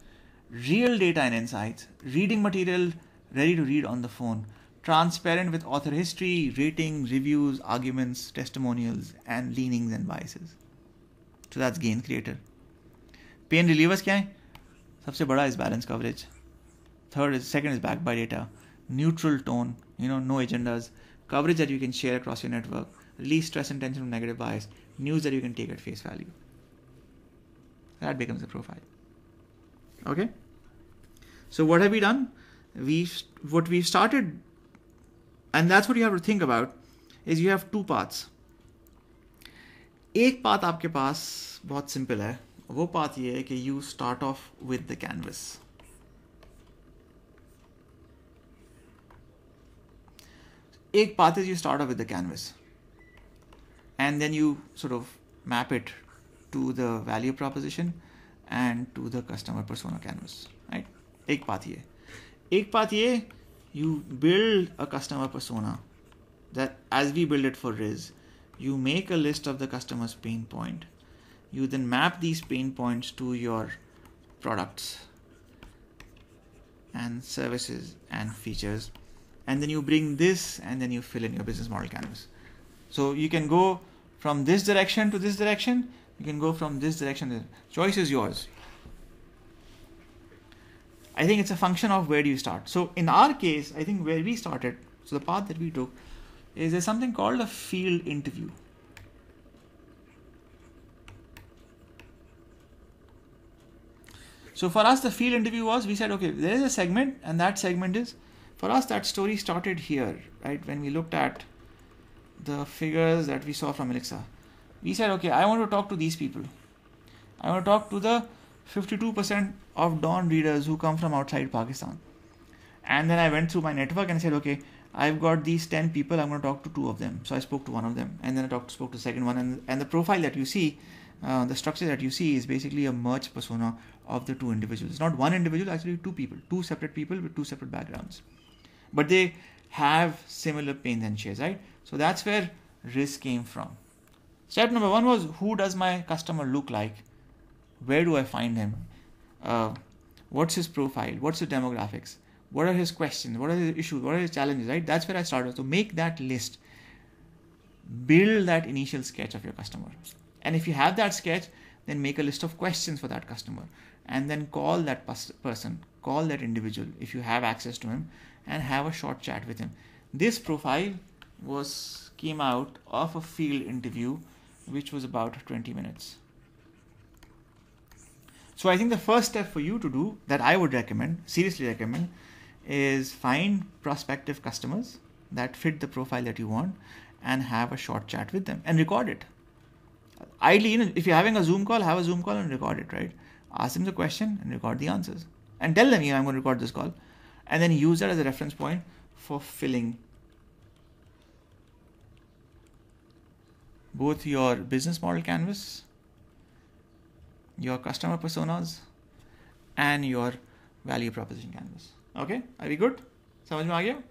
real data and insights, reading material ready to read on the phone, transparent with author history, rating, reviews, arguments, testimonials, and leanings and biases. So that's gain creator. Pain relievers क्या है सबसे बड़ा is balance coverage. Third is second is backed by data, neutral tone you know no agendas coverage that you can share across your network least stress and tension from negative bias news that you can take at face value that becomes a profile okay so what have we done we what we started and that's what you have to think about is you have two paths एक path आपके पास बहुत simple है वो path ये है कि you start off with the canvas Ek path is you start off with the canvas and then you sort of map it to the value proposition and to the customer persona canvas, right? Ek path ye. Ek path ye, you build a customer persona that as we build it for Riz, you make a list of the customer's pain point. You then map these pain points to your products and services and features and then you bring this and then you fill in your business model canvas. So you can go from this direction to this direction. You can go from this direction. The Choice is yours. I think it's a function of where do you start. So in our case, I think where we started, so the path that we took, is there's something called a field interview. So for us, the field interview was we said, okay, there is a segment, and that segment is for us that story started here right when we looked at the figures that we saw from elixir we said okay i want to talk to these people i want to talk to the 52% of Dawn readers who come from outside pakistan and then i went through my network and said okay i've got these 10 people i'm going to talk to two of them so i spoke to one of them and then i talked, spoke to the second one and, and the profile that you see uh, the structure that you see is basically a merged persona of the two individuals. It's not one individual, actually two people, two separate people with two separate backgrounds but they have similar pains and shares, right? So that's where risk came from. Step number one was who does my customer look like? Where do I find him? Uh, what's his profile? What's the demographics? What are his questions? What are his issues? What are his challenges? Right? That's where I started. So make that list. Build that initial sketch of your customer. And if you have that sketch, then make a list of questions for that customer and then call that person, call that individual if you have access to him and have a short chat with him. This profile was came out of a field interview which was about 20 minutes. So I think the first step for you to do that I would recommend, seriously recommend, is find prospective customers that fit the profile that you want and have a short chat with them and record it. Ideally, you know, if you're having a Zoom call, have a Zoom call and record it, right? Ask them the question and record the answers. And tell them, you know, I'm going to record this call and then use that as a reference point for filling both your business model canvas, your customer personas, and your value proposition canvas. Okay, are we good? समझ में आ गया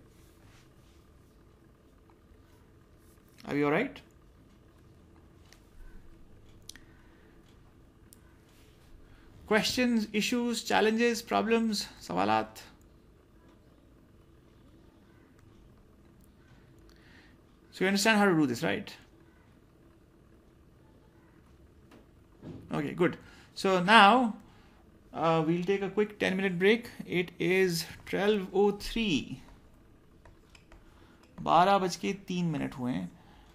Are we alright? Questions, issues, challenges, problems, सवालात So you understand how to do this, right? Okay, good. So now uh, we'll take a quick 10 minute break. It is 12.03. Bara bajke 3 minute hue.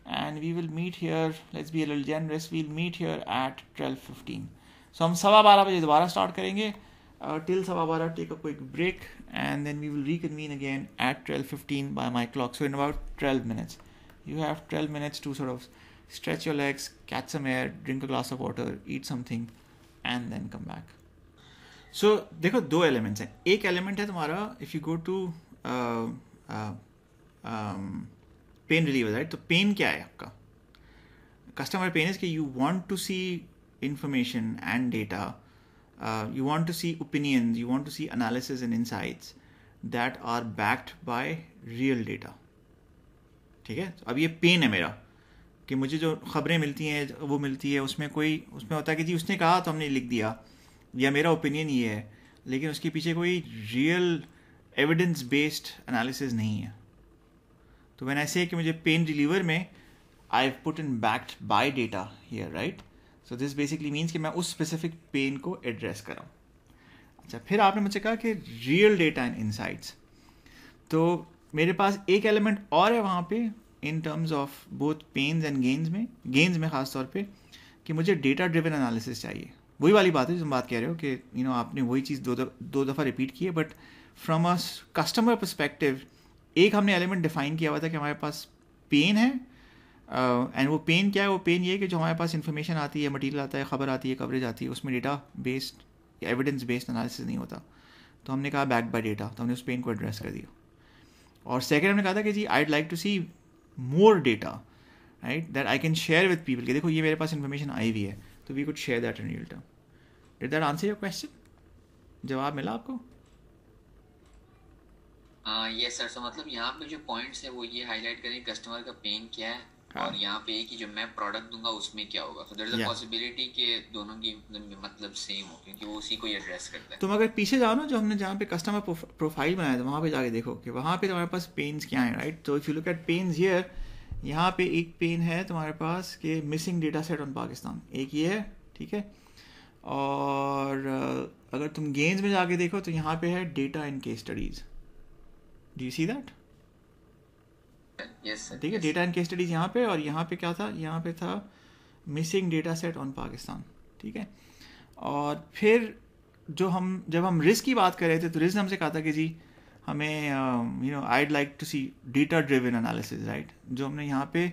And we will meet here, let's be a little generous, we'll meet here at 12.15. So hum sawa bara baje dobara start karenge. Uh, till sawa bara, take a quick break. And then we will reconvene again at 12.15 by my clock. So in about 12 minutes you have 12 minutes to sort of stretch your legs, catch some air, drink a glass of water, eat something, and then come back. So, there are two elements. One element is if you go to uh, uh, um, pain reliever, right? So, pain kya hai Customer pain is that you want to see information and data, uh, you want to see opinions, you want to see analysis and insights that are backed by real data. ठीक है अब ये pen है मेरा कि मुझे जो खबरें मिलती हैं वो मिलती है उसमें कोई उसमें होता है कि जी उसने कहा तो हमने लिख दिया या मेरा ओपिनियन ये है लेकिन उसके पीछे कोई रियल एविडेंस बेस्ड एनालिसिस नहीं है तो मैंने ऐसे है कि मुझे पेन डिलीवर में I put in backed by data here right so this basically means कि मैं उस स्पेसिफिक पेन को एड्रेस कराऊँ अच्छा फिर आपने मुझे कहा कि रियल डेटा एंड इनसाइट्स तो मेरे पास एक एलिमेंट और है वहाँ पे in terms of both pains and gains में गेंस में ख़ास तौर पे कि मुझे डेटा ड्रिवन एनालिसिस चाहिए वही वाली बात है जो बात कह रहे हो कि यू you नो know, आपने वही चीज़ दो दो दफ़ा रिपीट की है but from a customer perspective एक हमने एलिमेंट डिफाइन किया हुआ था कि हमारे पास पेन है एंड uh, वो पेन क्या है वो पेन ये है कि जो हमारे पास इन्फॉर्मेशन आती है मटीरियल आता है खबर आती है कवरेज आती है उसमें data based evidence based analysis नहीं होता तो हमने कहा बैक बाय डेटा तो हमने उस पेन को एड्रेस कर दिया और सेकेंड हमने कहा था कि जी I'd like to see more data right that I can share with people कि देखो ये मेरे पास इन्फॉर्मेशन आई हुई है तो we could share that in real term did that answer your question जवाब मिला आपको यस सर सो मतलब यहाँ पे जो पॉइंट्स है वो ये हाईलाइट करें कस्टमर का पेन क्या है हाँ। और यहाँ पे कि जो मैं प्रोडक्ट दूंगा उसमें क्या होगा तो देयर इज अ पॉसिबिलिटी कि दोनों की मतलब सेम हो क्योंकि वो उसी को ही एड्रेस करता है तुम अगर पीछे जाओ ना जो हमने जहाँ पे कस्टमर प्रोफाइल बनाया था वहाँ पे जाके देखो कि वहाँ पे तुम्हारे पास पेन्स क्या हैं राइट तो if you look at pains here यहाँ पे एक पेन है तुम्हारे पास कि missing data set on Pakistan एक ये है ठीक है और अगर तुम गेंस में जाके देखो तो यहाँ पे है data in case studies do you see that ठीक है डेटा एंड केस स्टडीज यहाँ पे और यहाँ पे क्या था यहाँ पे था missing data set on Pakistan ठीक है और फिर जो हम जब हम रिस्क की बात कर रहे थे तो रिस्क हमसे कहा था कि जी हमें you know I'd like to see data driven analysis right जो हमने यहाँ पे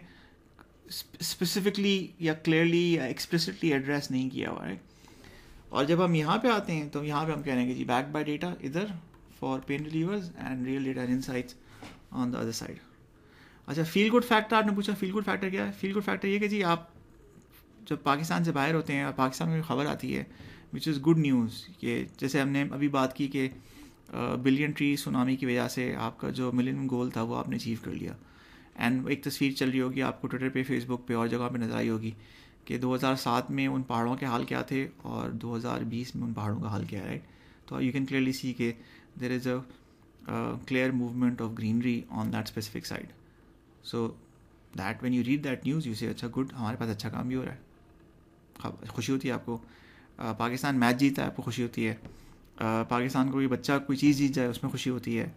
स्पेसिफिकली या क्लियरली या एक्सप्रेसिवली एड्रेस नहीं किया हुआ है और जब हम यहाँ पे आते हैं तो यहाँ पे हम कह रहे हैं कि जी बैक बाय डेटा इधर for pain relievers and real data insights on the other side अच्छा फील गुड फैक्टर आपने पूछा फील गुड फैक्टर क्या है फील गुड फैक्टर ये कि जी आप जब पाकिस्तान से बाहर होते हैं और पाकिस्तान में खबर आती है विच इज़ गुड न्यूज़ ये जैसे हमने अभी बात की कि बिलियन ट्री सुनामी की वजह से आपका जो मिलियन गोल था वो आपने अचीव कर लिया एंड एक तस्वीर चल रही होगी आपको ट्विटर पे फेसबुक पे और जगह पे नजर आई होगी कि 2007 में उन पहाड़ों के हाल क्या थे और 2020 में उन पहाड़ों का हाल क्या है तो यू कैन क्लियरली सी के there is a clear movement of greenery on that specific side so that when you read that news you say अच्छा गुड हमारे पास अच्छा काम भी हो रहा है हाँ, खुशी होती है आपको पाकिस्तान मैच जीतता है आपको खुशी होती है पाकिस्तान कोई बच्चा कोई चीज़ जीत जाए उसमें खुशी होती है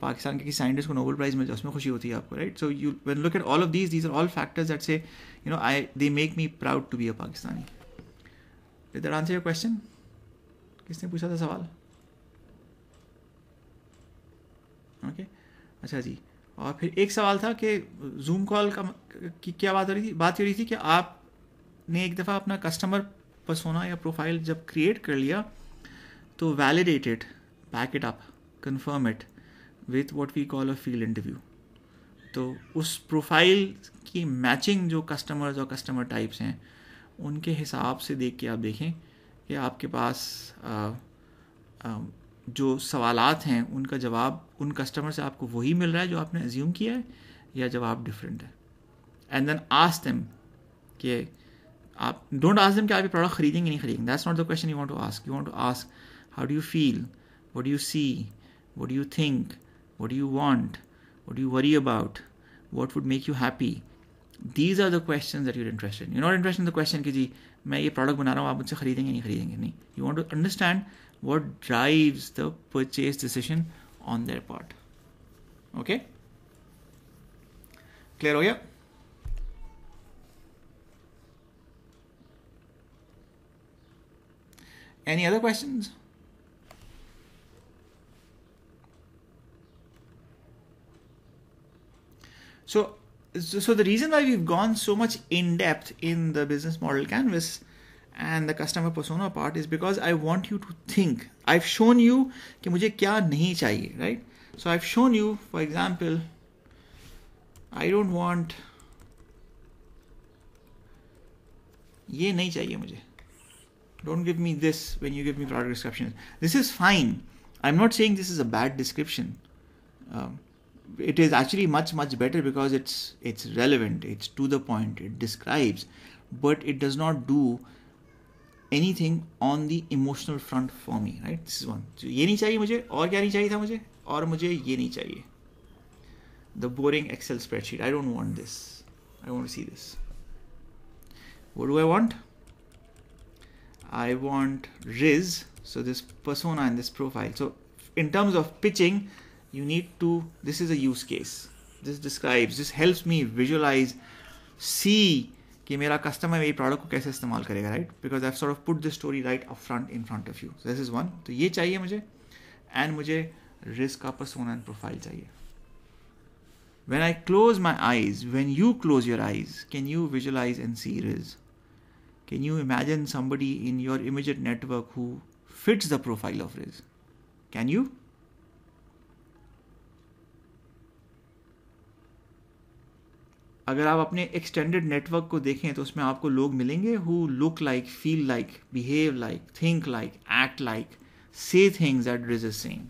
पाकिस्तान के किसी साइंटिस्ट को नोबल प्राइज़ मिल जाए उसमें खुशी होती है आपको right so you when look at all of these these are all factors that say you know I they make me proud to be a Pakistani that answer your question किसने पूछा था सवाल ओके okay? अच्छा जी और फिर एक सवाल था कि जूम कॉल का की क्या बात हो रही थी बात हो रही थी कि आपने एक दफ़ा अपना कस्टमर पसोना या प्रोफाइल जब क्रिएट कर लिया तो validated it up confirm it with what we call a field interview तो उस प्रोफाइल की मैचिंग जो कस्टमर्स और कस्टमर टाइप्स हैं उनके हिसाब से देख के आप देखें कि आपके पास आ, आ, जो सवालत हैं उनका जवाब उन कस्टमर से आपको वही मिल रहा है जो आपने एज्यूम किया है या जवाब डिफरेंट है एंड देन आस्ट दम कि आप डोंट आस्ट दम कि आप ये प्रोडक्ट खरीदेंगे नहीं खरीदेंगे that's not the question you want to ask you want to ask how do you feel what do you see what do you think what do you want what you worry about what would make you happy these are the question that you're interested you not interested the question कि जी मैं ये product बना रहा हूँ आप मुझसे खरीदेंगे नहीं खरीदेंगे नहीं you want to understand what drives the purchase decision on their part okay clear ho any other questions so so the reason why we've gone so much in depth in the business model canvas and the customer persona part is because I want you to think. I've shown you ki mujhe kya nahi chahiye, right? So I've shown you, for example, I don't want ye nahi chahiye mujhe. Don't give me this when you give me product description. This is fine. I'm not saying this is a bad description. Um, it is actually much much better because it's it's relevant. It's to the point. It describes, but it does not do anything on the emotional front for me right this is one so ye nahi chahiye mujhe aur kya nahi chahiye tha mujhe aur mujhe ye nahi chahiye the boring excel spreadsheet i don't want this i want to see this what do i want i want riz so this persona and this profile so in terms of pitching you need to this is a use case this describes this helps me visualize see कि मेरा customer मेरी product को कैसे इस्तेमाल करेगा right because I sort of put the story right up front in front of you this is one तो ये चाहिए मुझे एंड मुझे रिस्क का पर्सोना एंड प्रोफाइल चाहिए when I close my eyes when you close your eyes can you visualize and see Riz can you imagine somebody in your immediate network who fits the profile of Riz can you अगर आप अपने extended network को देखें तो उसमें आपको लोग मिलेंगे who look like feel like behave like think like act like say things at Riz same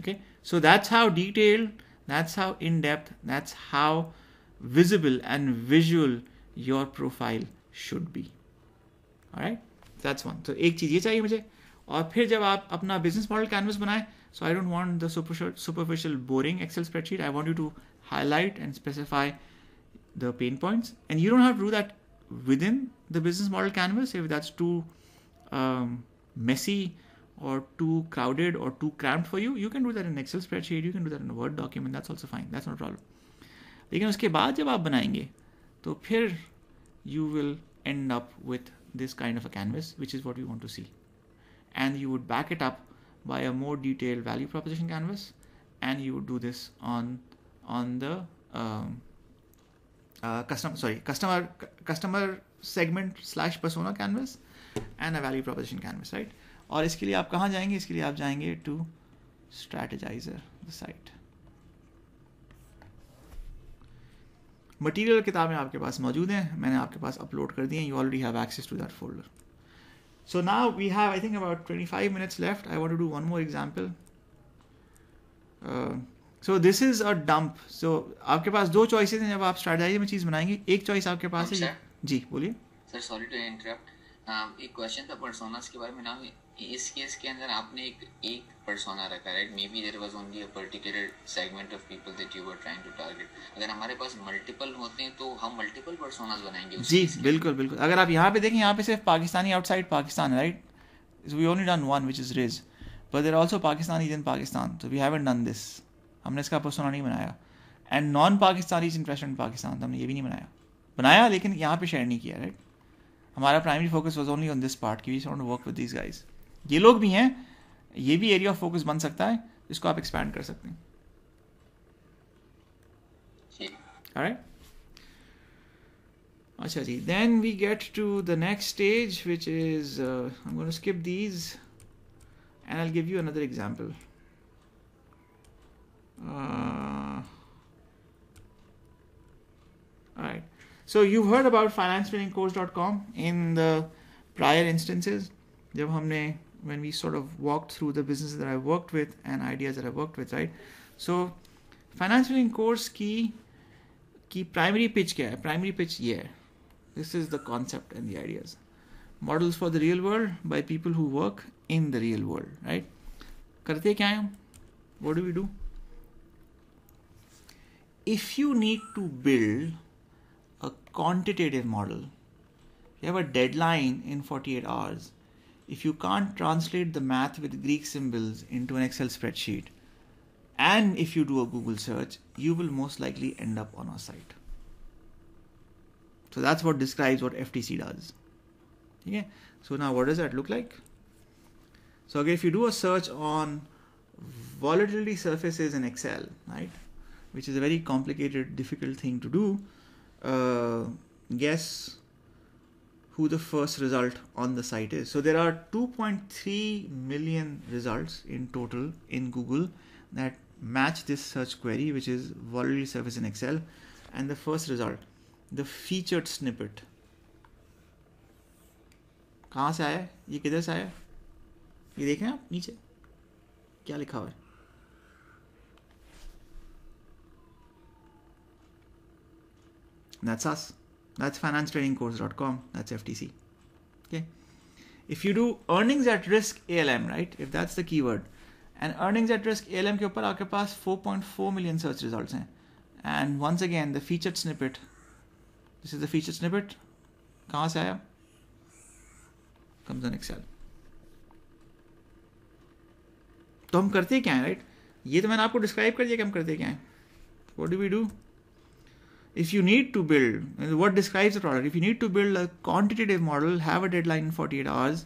okay so that's how detailed that's how in depth that's how visible and visual your profile should be right that's one तो एक चीज़ ये चाहिए मुझे और फिर जब आप अपना बिजनेस मॉडल कैनवस बनाएं So I don't want the superficial boring Excel spreadsheet. I want you to highlight and specify the pain points. And you don't have to do that within the business model canvas if that's too um, messy or too crowded or too cramped for you. You can do that in Excel spreadsheet. You can do that in a Word document. That's also fine. That's not a problem. लेकिन उसके बाद जब आप बनाएंगे तो फिर you will end up with this kind of a canvas, which is what we want to see. And you would back it up by a more detailed value proposition canvas and you would do this on on the um, uh, custom sorry customer customer segment slash persona canvas and a value proposition canvas right और इसके लिए आप कहाँ जाएंगे इसके लिए आप जाएंगे to Strategyzer the site material किताबें आपके पास मौजूद हैं मैंने आपके पास अपलोड कर दी हैं you already have access to that folder So now we have, I think, about 25 minutes left. I want to do one more example. Uh, so this is a dump. So you have two choices when you make a strategy. One choice you have. Yes, sir. Yes, sir. sorry to interrupt. Um, एक question था personas के बारे में ना इस case के अंदर आपने एक एक पर्सोना रखा right maybe there was only a particular segment of people that you were trying to target अगर हमारे पास मल्टीपल होते हैं तो हम मल्टीपल पर्सोनाज बनाएंगे जी बिल्कुल बिल्कुल अगर आप यहाँ पे देखें यहाँ पे सिर्फ Pakistani outside Pakistan right we only done one which is Riz but there also Pakistan is in Pakistan तो वी हैवन डन दिस हमने इसका पर्सोना नहीं बनाया and non Pakistani is in press Pakistan तो हमने ये भी नहीं बनाया बनाया लेकिन यहाँ पे शेयर नहीं किया राइट हमारा primary focus was only on this part की we won't work with this guys ये लोग भी हैं ये भी एरिया ऑफ फोकस बन सकता है इसको आप एक्सपैंड कर सकते हैं Alright. अच्छा जी then we get to the next stage which is I skip these and I give you another heard about finance you've course dot com in the prior instances जब हमने when we sort of walked through the businesses that I worked with and ideas that I worked with, right? So financial course key, key primary pitch क्या Primary pitch Yeah, This is the concept and the ideas. Models for the real world by people who work in the real world, right? करते क्या What do we do? If you need to build a quantitative model, you have a deadline in 48 hours if you can't translate the math with Greek symbols into an Excel spreadsheet, and if you do a Google search, you will most likely end up on our site. So that's what describes what FTC does. Okay. So now what does that look like? So again, if you do a search on volatility surfaces in Excel, right, which is a very complicated, difficult thing to do, uh, guess who the first result on the site is. So there are 2.3 million results in total in Google that match this search query, which is Volume service in Excel. And the first result, the featured snippet. कहाँ से आया ये किधर से आया ये देखें आप नीचे क्या लिखा हुआ है That's us. That's financetrainingcourse.com. That's FTC. Okay. If you do earnings at risk ALM, right? If that's the keyword, and earnings at risk ALM के ऊपर आपके पास 4.4 million search results हैं. And once again, the featured snippet. This is the featured snippet. कहाँ से आया? Comes on Excel. तो हम करते क्या है राइट right? ये तो मैंने आपको डिस्क्राइब कर दिया कि हम करते क्या है what do we do if you need to build what describes a product if you need to build a quantitative model have a deadline in 48 hours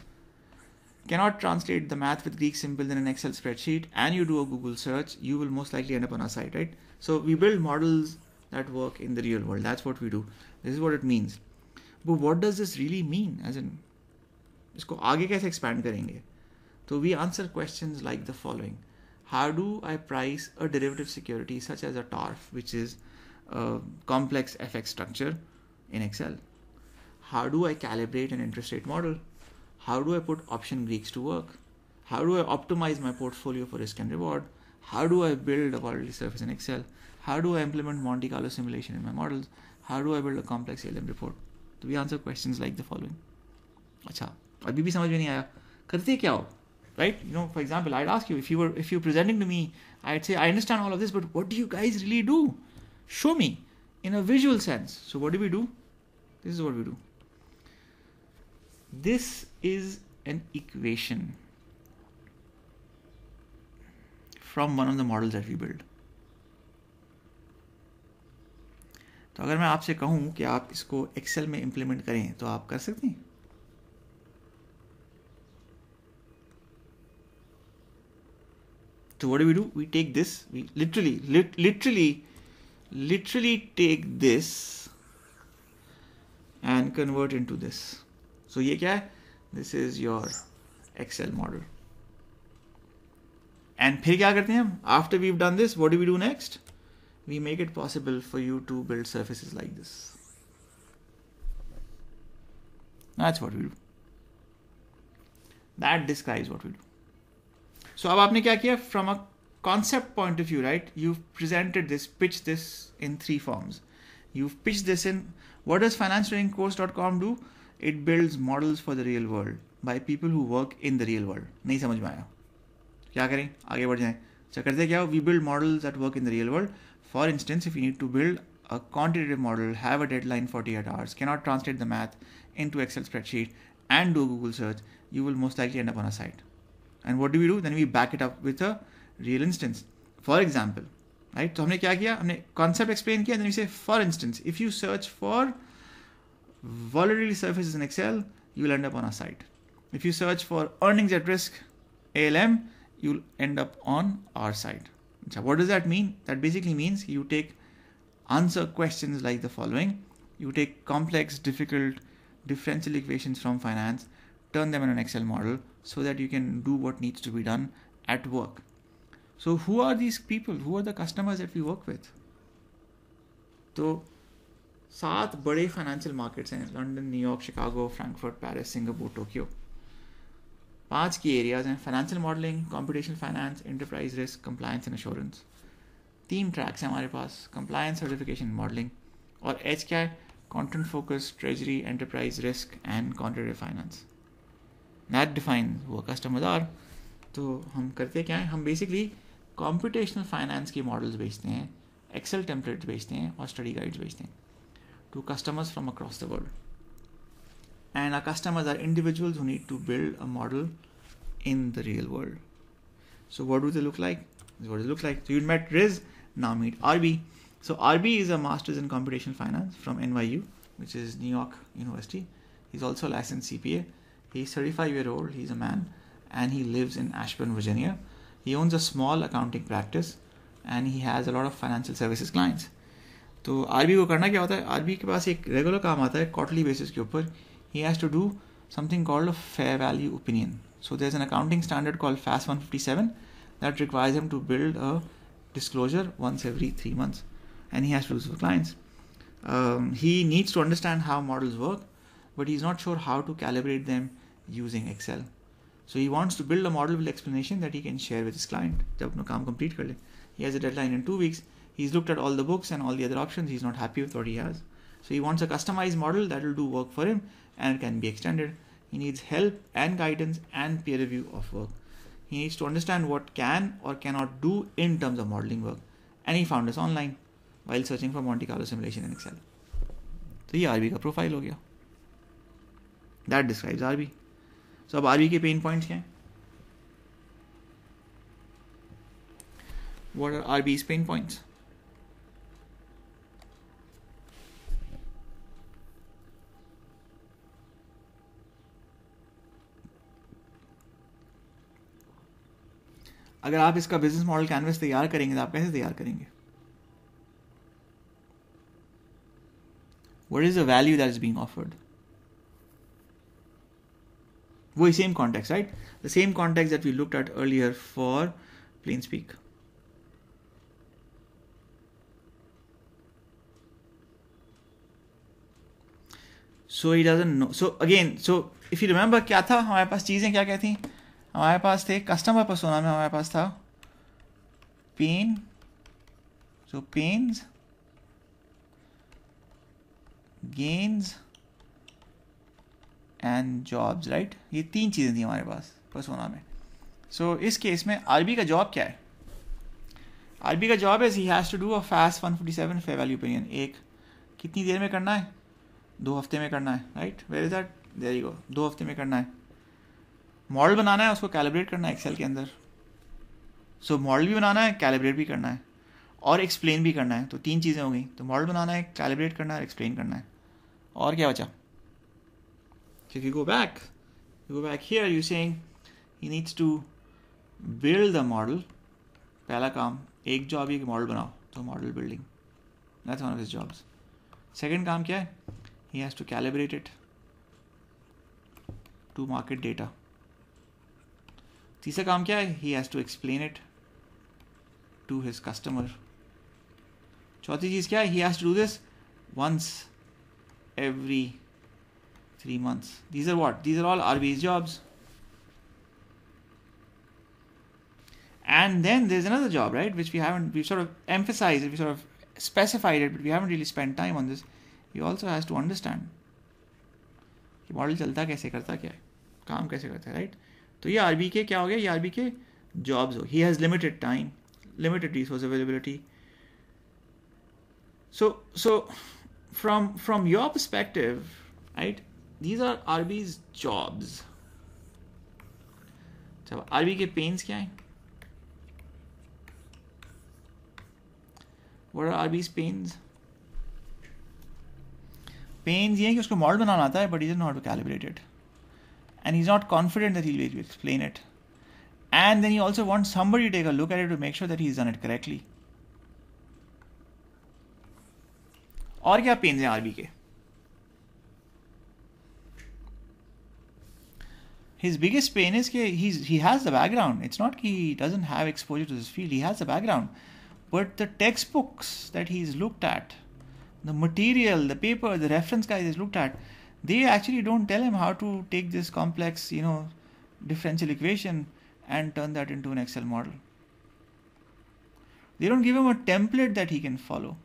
cannot translate the math with greek symbols in an excel spreadsheet and you do a google search you will most likely end up on our site right so we build models that work in the real world that's what we do this is what it means but what does this really mean as in इसको आगे कैसे expand करेंगे So we answer questions like the following: How do I price a derivative security such as a टॉर्फ which is complex FX structure in Excel? How do I calibrate an interest rate model? How do I put option Greeks to work? How do I optimize my portfolio for risk and reward? How do I build a volatility surface in Excel? How do I implement Monte Carlo simulation in my models? How do I build a complex ALM report? So we answer questions like the following. Right? You know, for example, I'd ask you if you were if you are presenting to me, I'd say, I understand all of this, but what do you guys really do? show me in a visual sense. So what do we do? This is what we do. This is an equation from one of the models that we build. तो अगर मैं आपसे कहूं कि आप इसको Excel में implement करें तो आप कर सकते हैं So what do we do? We take this, we literally, literally literally take this and convert into this. So ये क्या This is your Excel model. And फिर क्या करते हैं After we've done this, what do we do next? We make it possible for you to build surfaces like this. That's what we do. That describes what we do. So अब आपने क्या किया? From a concept point of view, right, you've presented this, pitched this in three forms. You've pitched this in what does financialcourse.com do? It builds models for the real world by people who work in the real world. नहीं समझ में आया क्या करें आगे बढ़ जाएं अच्छा करते क्या हो we build models at work in the real world for instance if a quantitative model, have a deadline 48 hours, cannot translate the math into Excel spreadsheet, and do Google search, you will most likely end up on a site. And what do we do? Then we back it up with a real instance for example right तो हमने क्या किया हमने concept explain Then we say, for instance, if you search for volatility surfaces in Excel, you will end up on our site. if you search for earnings at risk ALM, you'll end up on our site. So what does that mean? That basically means you take answer questions like the following. You take complex, difficult differential equations from finance, turn them in an Excel model so that you can do what needs to be done at work. So who are these people who are the customers at we work with तो सात बड़े financial markets हैं London New York Chicago Frankfurt Paris Singapore Tokyo पांच की areas हैं financial modelling competition finance enterprise risk compliance and assurance तीन tracks हैं हमारे पास कंप्लायंस सर्टिफिकेशन मॉडलिंग और एच क्या है content focus treasury enterprise risk and quantitative finance that define वो कस्टमर आर तो हम करते क्या है हम बेसिकली कॉम्पिटेशनल फाइनेंस की मॉडल्स बेचते हैं एक्सेल टेम्पलेट्स बेचते हैं और स्टडी गाइड्स बेचते हैं to customers from across the world and our customers are individuals who need to build a model in the real world so what do they look like what it looks like. So you met Riz, now meet RB. So RB is a master's in computational finance from NYU, which is New York University. He's also a licensed CPA. He's 35 year old. He's a man, and he lives in Ashburn, Virginia. He owns a small accounting practice and he has a lot of financial services clients. तो R को करना क्या होता है are के पास एक regular काम आता है क्वार्टरली बेसिस के ऊपर he has to do something called fair value opinion so there is an accounting standard call FAS one fifty seven that requires him to build a disclosure once every three months and he has to do clients he needs to understand how models work but he is not sure how to calibrate them using Excel so he wants to build a modelable explanation that he can share with his client. जब अपना काम complete कर He has a deadline in two weeks. He's looked at all the books and all the other options. He's not happy with what he has. So he wants a customized model that will do work for him and can be extended. He needs help and guidance and peer review of work. He needs to understand what can or cannot do in terms of modeling work. And he found us online while searching for Monte Carlo simulation in Excel. So ये RB का profile हो गया That describes RB. सो अब RV के pain points क्या हैं what are RB's pen points अगर आप इसका बिजनेस मॉडल कैनवस तैयार करेंगे तो आप कैसे तैयार करेंगे what is the value that is being offered वही same context right the same context that we looked at earlier for plain speak so he doesn't know so again so if you remember क्या था हमारे पास चीज़ें क्या क्या थी हमारे पास थे कस्टमर पर्सोना में हमारे पास था pain so pains gains and jobs right ये तीन चीज़ें थी हमारे पास परसोना में सो so, इस केस में आर का जॉब क्या है आर का जॉब है he has to do a FAS one fifty seven fair value opinion एक कितनी देर में करना है दो हफ्ते में करना है right where is that there you go दो हफ्ते में करना है मॉडल बनाना है उसको कैलिब्रेट करना है एक्सेल के अंदर सो so, मॉडल भी बनाना है कैलिब्रेट भी करना है और एक्सप्लेन भी करना है तो तीन चीज़ें हो गई तो मॉडल बनाना है कैलिब्रेट करना है और एक्सप्लेन करना है और क्या बचा So if you go back, you go back here, you're saying he needs to build a model. Pehla kaam, ek job ek model banao. So model building. That's one of his jobs. Second kaam kya hai? He has to calibrate it to market data. Tisa kaam kya hai? He has to explain it to his customer. Chauthi cheez kya hai? He has to do this once every three months. These are what? These are all RB's jobs. And then there's another job, right? Which we haven't, we sort of emphasized it, we sort of specified it, but we haven't really spent time on this. He also has to understand कि model चलता कैसे करता क्या है काम कैसे करता है राइट तो ये आर बी के क्या हो गया ये आर बी के जॉब्स हो he has limited time limited resource availability so so from from your perspective right these are RB's jobs. अच्छा आरबी के पेन्स क्या हैं what are RB's pains pains ये हैं कि उसको मॉडल बनाना आता है but is not calibrated and is not confident that he explain it and then he also want somebody take a look at it to make sure that he is done it correctly और क्या pens हैं RB के his biggest pain is that he has the background. It's not he doesn't have exposure to this field. He has the background, but the textbooks that he's looked at, the material, the paper, the reference guys he's looked at, they actually don't tell him how to take this complex, you know, differential equation and turn that into an Excel model. They don't give him a template that he can follow.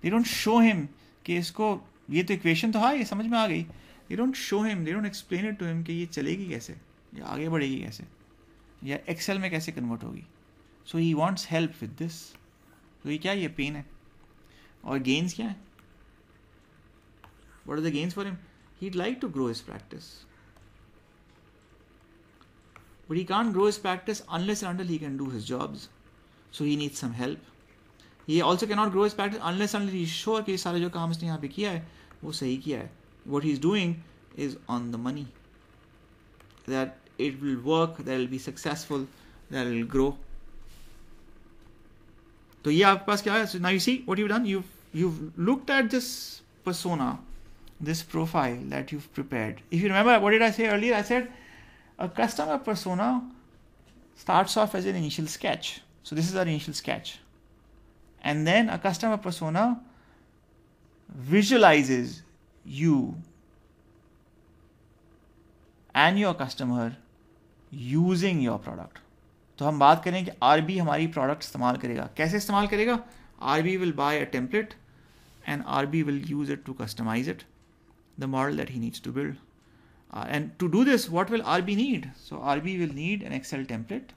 They don't show him okay, इसको ये तो equation तो है ये समझ में आ गई ये don't show him they don't explain it to him कि ये चलेगी कैसे या आगे बढ़ेगी कैसे या एक्सेल में कैसे कन्वर्ट होगी so he wants help with this तो ये क्या ये पेन है और गेंस क्या है what are the gains for him he like to grow is practice but he can't grow is practice unless and he can do his jobs so he he some help help. He also cannot grow is practice unless and until कि सारे जो काम उसने यहाँ पे किया है वो सही किया है what he's doing is on the money that it will work that will be successful that will grow तो ये have पास Now you see what you've done. You've you you looked at persona this profile that you've prepared if you remember what did i say earlier i said a customer persona starts off as an initial sketch so this is our initial sketch and then a customer persona visualizes you and your customer using your product तो हम बात करें कि R B हमारी product इस्तेमाल करेगा कैसे इस्तेमाल करेगा R B will buy a template and R B will use it to customise it the model that he needs to build and to do this what will R B need so R B will need an Excel template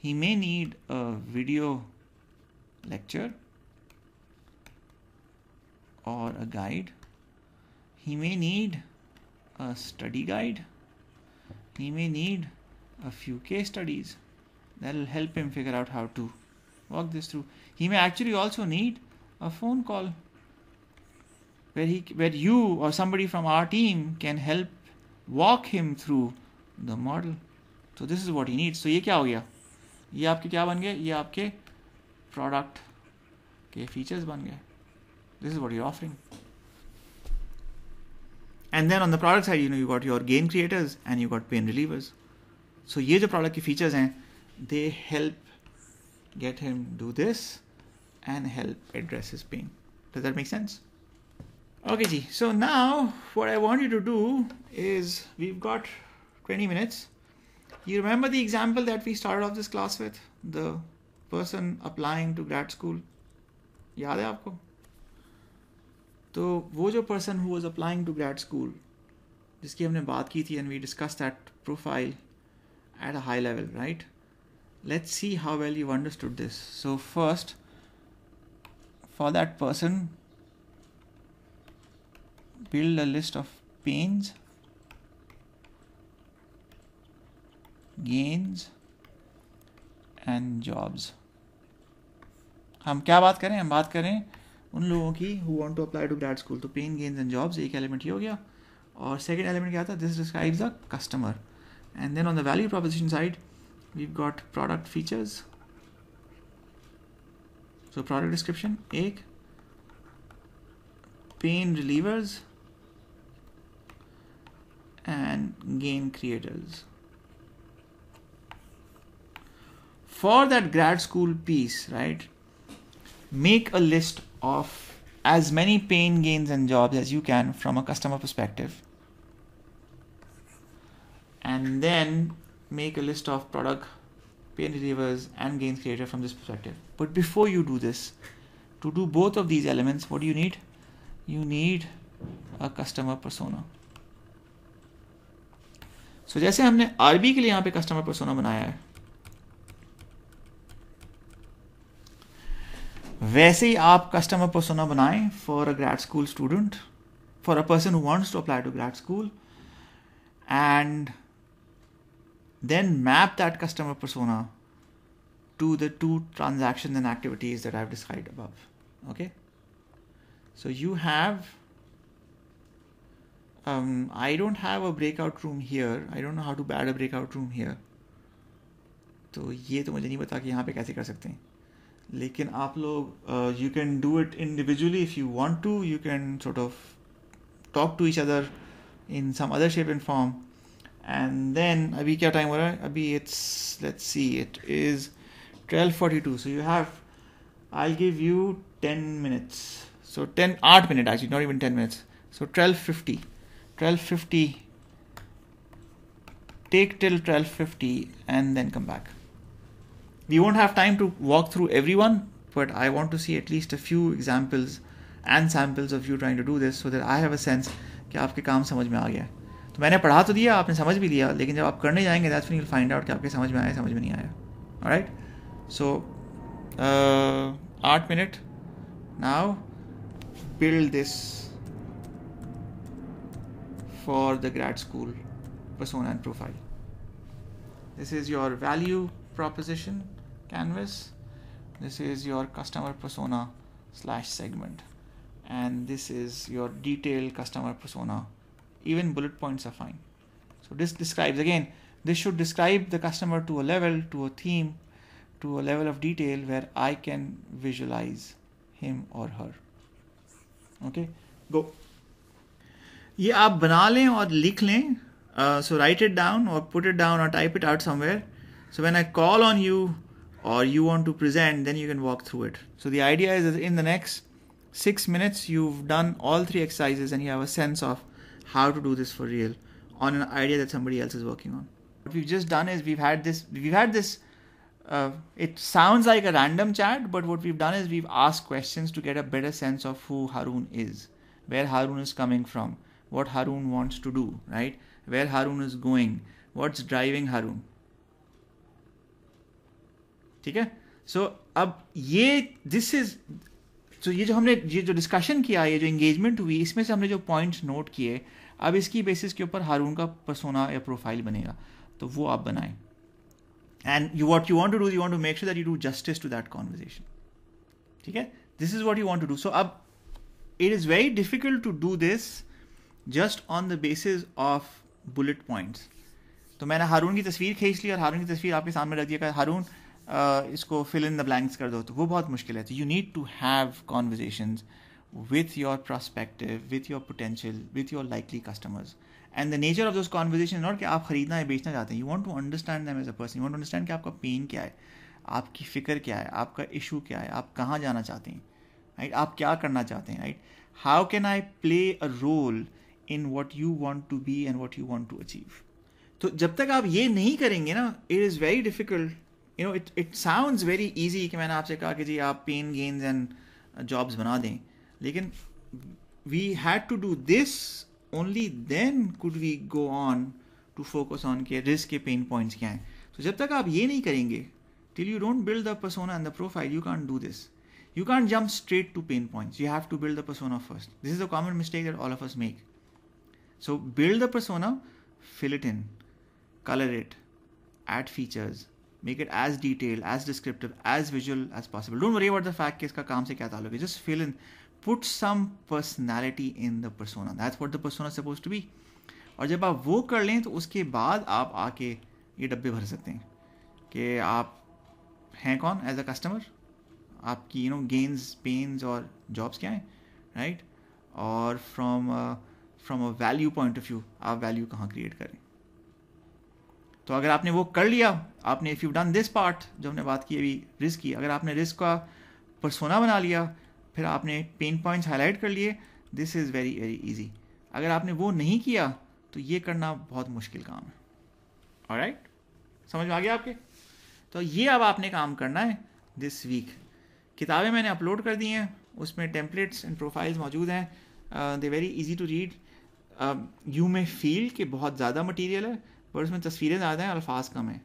he may need a video lecture or a guide. He may need a study guide. He may need a few case studies that will help him figure out how to walk this through. He may actually also need a phone call where he where you or somebody from our team can help walk him through the model. So this is what he needs. So ये क्या हो गया ये आपके क्या बन गए ये आपके प्रोडक्ट के फीचर्स बन गए this is what you're offering. And then on the product side, you know, you got your gain creators and you got pain relievers. So here's the product features and they help get him do this and help address his pain. Does that make sense? Okay, gee. So now what I want you to do is we've got 20 minutes. You remember the example that we started off this class with? The person applying to grad school? Yeah, they have. तो वो जो person who was applying to grad school जिसकी हमने बात की थी and we discuss that profile at a high level right let's see how well you understood this so first for that person build a list of pains gains and jobs हम क्या बात करें हम बात करें उन लोगों की who want to apply to grad school तो पेन गेन्स एंड जॉब्स एक एलिमेंट ये हो गया और सेकेंड एलिमेंट क्या था this describes the customer and then on the value proposition side we got product features so product description एक pain relievers and gain creators for that grad school piece right make a list of as many pain gains and jobs as you can from a customer perspective and then make a list of product pain relievers and gains created from this perspective but before you do this to do both of these elements what do you need you need a customer persona so so, जैसे हमने RB के लिए यहाँ पे customer persona बनाया है वैसे ही आप कस्टमर पर्सोना बनाएं for a grad school student for a person who wants to apply to grad school and then map that customer persona to the to transaction and activities that I decide above okay so you have Um, I don't have a breakout room here. I don't know how to add a breakout room here. तो ये तो मुझे नहीं पता कि यहाँ पे कैसे कर सकते हैं लेकिन आप लोग you can do it individually if you want to you can sort of talk to each other in some other shape and form and then अभी क्या टाइम हो रहा है अभी it's let's see it is twelve forty two so you have I give you ten minutes so ten आठ minute actually not even ten minutes so twelve fifty twelve fifty take till 12:50 and then come back we won't have time to walk through everyone, but I want to see at least a few examples and samples of you trying to do this so that I have a sense कि आपके काम समझ में आ गया तो मैंने पढ़ा तो दिया आपने समझ भी लिया लेकिन जब आप करने जाएंगे दैट्स विल फाइंड आउट कि आपके समझ में आया समझ में नहीं आया right uh, build this for the grad school persona and profile. This is your value proposition canvas this is your customer persona slash segment and this is your detailed customer persona even bullet points are fine so this describes again this should describe the customer to a level to a theme to a level of detail where i can visualize him or her okay go ये आप बना लें और लिख लें uh, So write it down or put it down or type it out somewhere. So when I call on you or you want to present, then you can walk through it. So the idea is in the next six minutes, you've done all three exercises and you have a sense of how to do this for real on an idea that somebody else is working on. What we've just done is we've had this, we've had this. Uh, it sounds like a random chat, but what we've done is we've asked questions to get a better sense of who Haroon is, where Haroon is coming from, what Haroon wants to do, right? Where Haroon is going, what's driving Haroon. ठीक है सो अब ये this is तो ये जो हमने ये जो डिस्कशन किया ये जो इंगेजमेंट हुई इसमें से हमने जो पॉइंट्स नोट किए अब इसकी बेसिस के ऊपर हारून का पर्सोना या प्रोफाइल बनेगा तो वो आप बनाएं and you what you want to do you want to make that you do justice to that conversation ठीक है this is what you want to do so अब it is very difficult to do this just on the basis of bullet points तो मैंने हारून की तस्वीर खींच ली और हारून की तस्वीर आपके सामने रख दिया हारून Uh, इसको फिल इन द ब्लैंक्स कर दो तो वो बहुत मुश्किल है तो you need to have conversation with your prospective with your potential with your likely customers and the nature of those conversation not कि आप खरीदना है बेचना चाहते हैं you want to understand them as a person you want understand कि आपका pen क्या है आपकी फ़िक्र क्या है आपका इशू क्या है आप कहाँ जाना चाहते हैं राइट आप क्या करना चाहते हैं right how can I play a role in what you want to be and what you want to achieve तो जब तक आप ये नहीं करेंगे ना it is very difficult you know it it sounds very easy कि मैंने आपसे कहा कि जी आप पेन गेंस एंड जॉब्स बना दें लेकिन we had to do this only then could we go on to focus on के रिस्क के पेन पॉइंट्स क्या हैं तो जब तक आप ये नहीं करेंगे till you don't build the persona and the profile you can do this you can jump straight to pain points you have to build the persona first this is a common mistake that all of us make so build the persona fill it in colour it add features make it as detailed, as descriptive, as visual as possible. Don't worry about the fact कि इसका काम से क्या ताल्लुक है. Just fill in, put some personality in the persona. That's what the persona is supposed to be. और जब आप वो कर लें तो उसके बाद आप आके ये डब्बे भर सकते हैं कि आप हैं कौन एज अ कस्टमर आपकी यू नो गेंस पेन्स और जॉब्स क्या हैं राइट right? और from from a value point of view आप वैल्यू कहाँ क्रिएट करें तो अगर आपने वो कर लिया आपने if you done this part जो हमने बात की अभी रिस्क की अगर आपने रिस्क का परसोना बना लिया फिर आपने पेन पॉइंट्स हाईलाइट कर लिए this is very very easy अगर आपने वो नहीं किया तो ये करना बहुत मुश्किल काम है और right? समझ में आ गया आपके तो ये अब आपने काम करना है दिस वीक किताबें मैंने अपलोड कर दी हैं उसमें टेम्पलेट्स एंड प्रोफाइल्स मौजूद हैं they very easy to read you may feel कि बहुत ज़्यादा मटेरियल है पर उसमें तस्वीरें ज़्यादा हैं अल्फाज कम हैं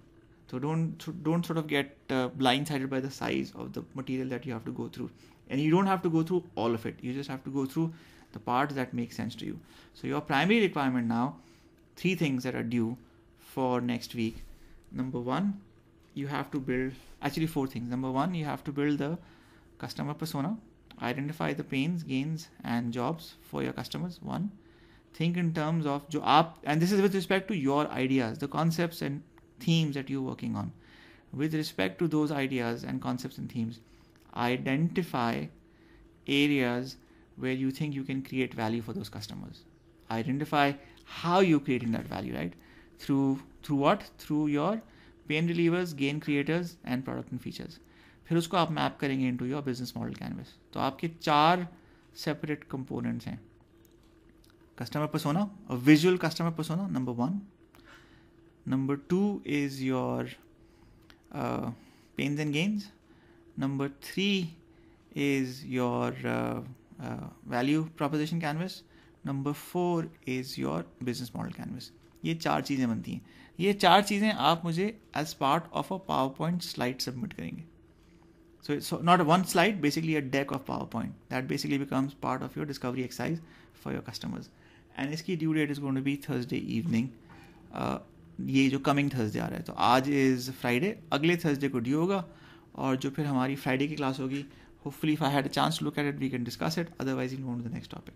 तो don't don't sort of get blindsided by the size of the material that have to go through. Through and you don't have to go through all of it you just have to go through the parts that make sense to you. So your primary requirement now, three things that are due for next week. Number one, you have to build actually four things. Number one, you have to build the customer persona, identify the pains, gains, and jobs for your customers. One think in terms of jo aap, and this is with respect to your ideas, the concepts and themes that you're working on. With respect to those ideas and concepts and themes, identify areas where you think you can create value for those customers. Identify how you're creating that value, right? Through through what? Through your pain relievers, gain creators, and product and features. फिर उसको आप map करेंगे into your business model canvas तो आपके चार separate components हैं customer पर सोना visual customer persona number one number two is your pains and gains number three is your value proposition canvas number four is your business model canvas ये चार चीज़ें बनती हैं ये चार चीज़ें आप मुझे as part of a PowerPoint slide submit करेंगे so it's not one slide basically a deck of PowerPoint that basically becomes part of your discovery exercise for your customers and इसकी due date is going to be Thursday evening ये जो coming Thursday आ रहा है तो आज is Friday अगले Thursday को ड्यू होगा और जो फिर हमारी फ्राइडे की क्लास होगी hopefully I had chance look at it we can discuss it otherwise in the next topic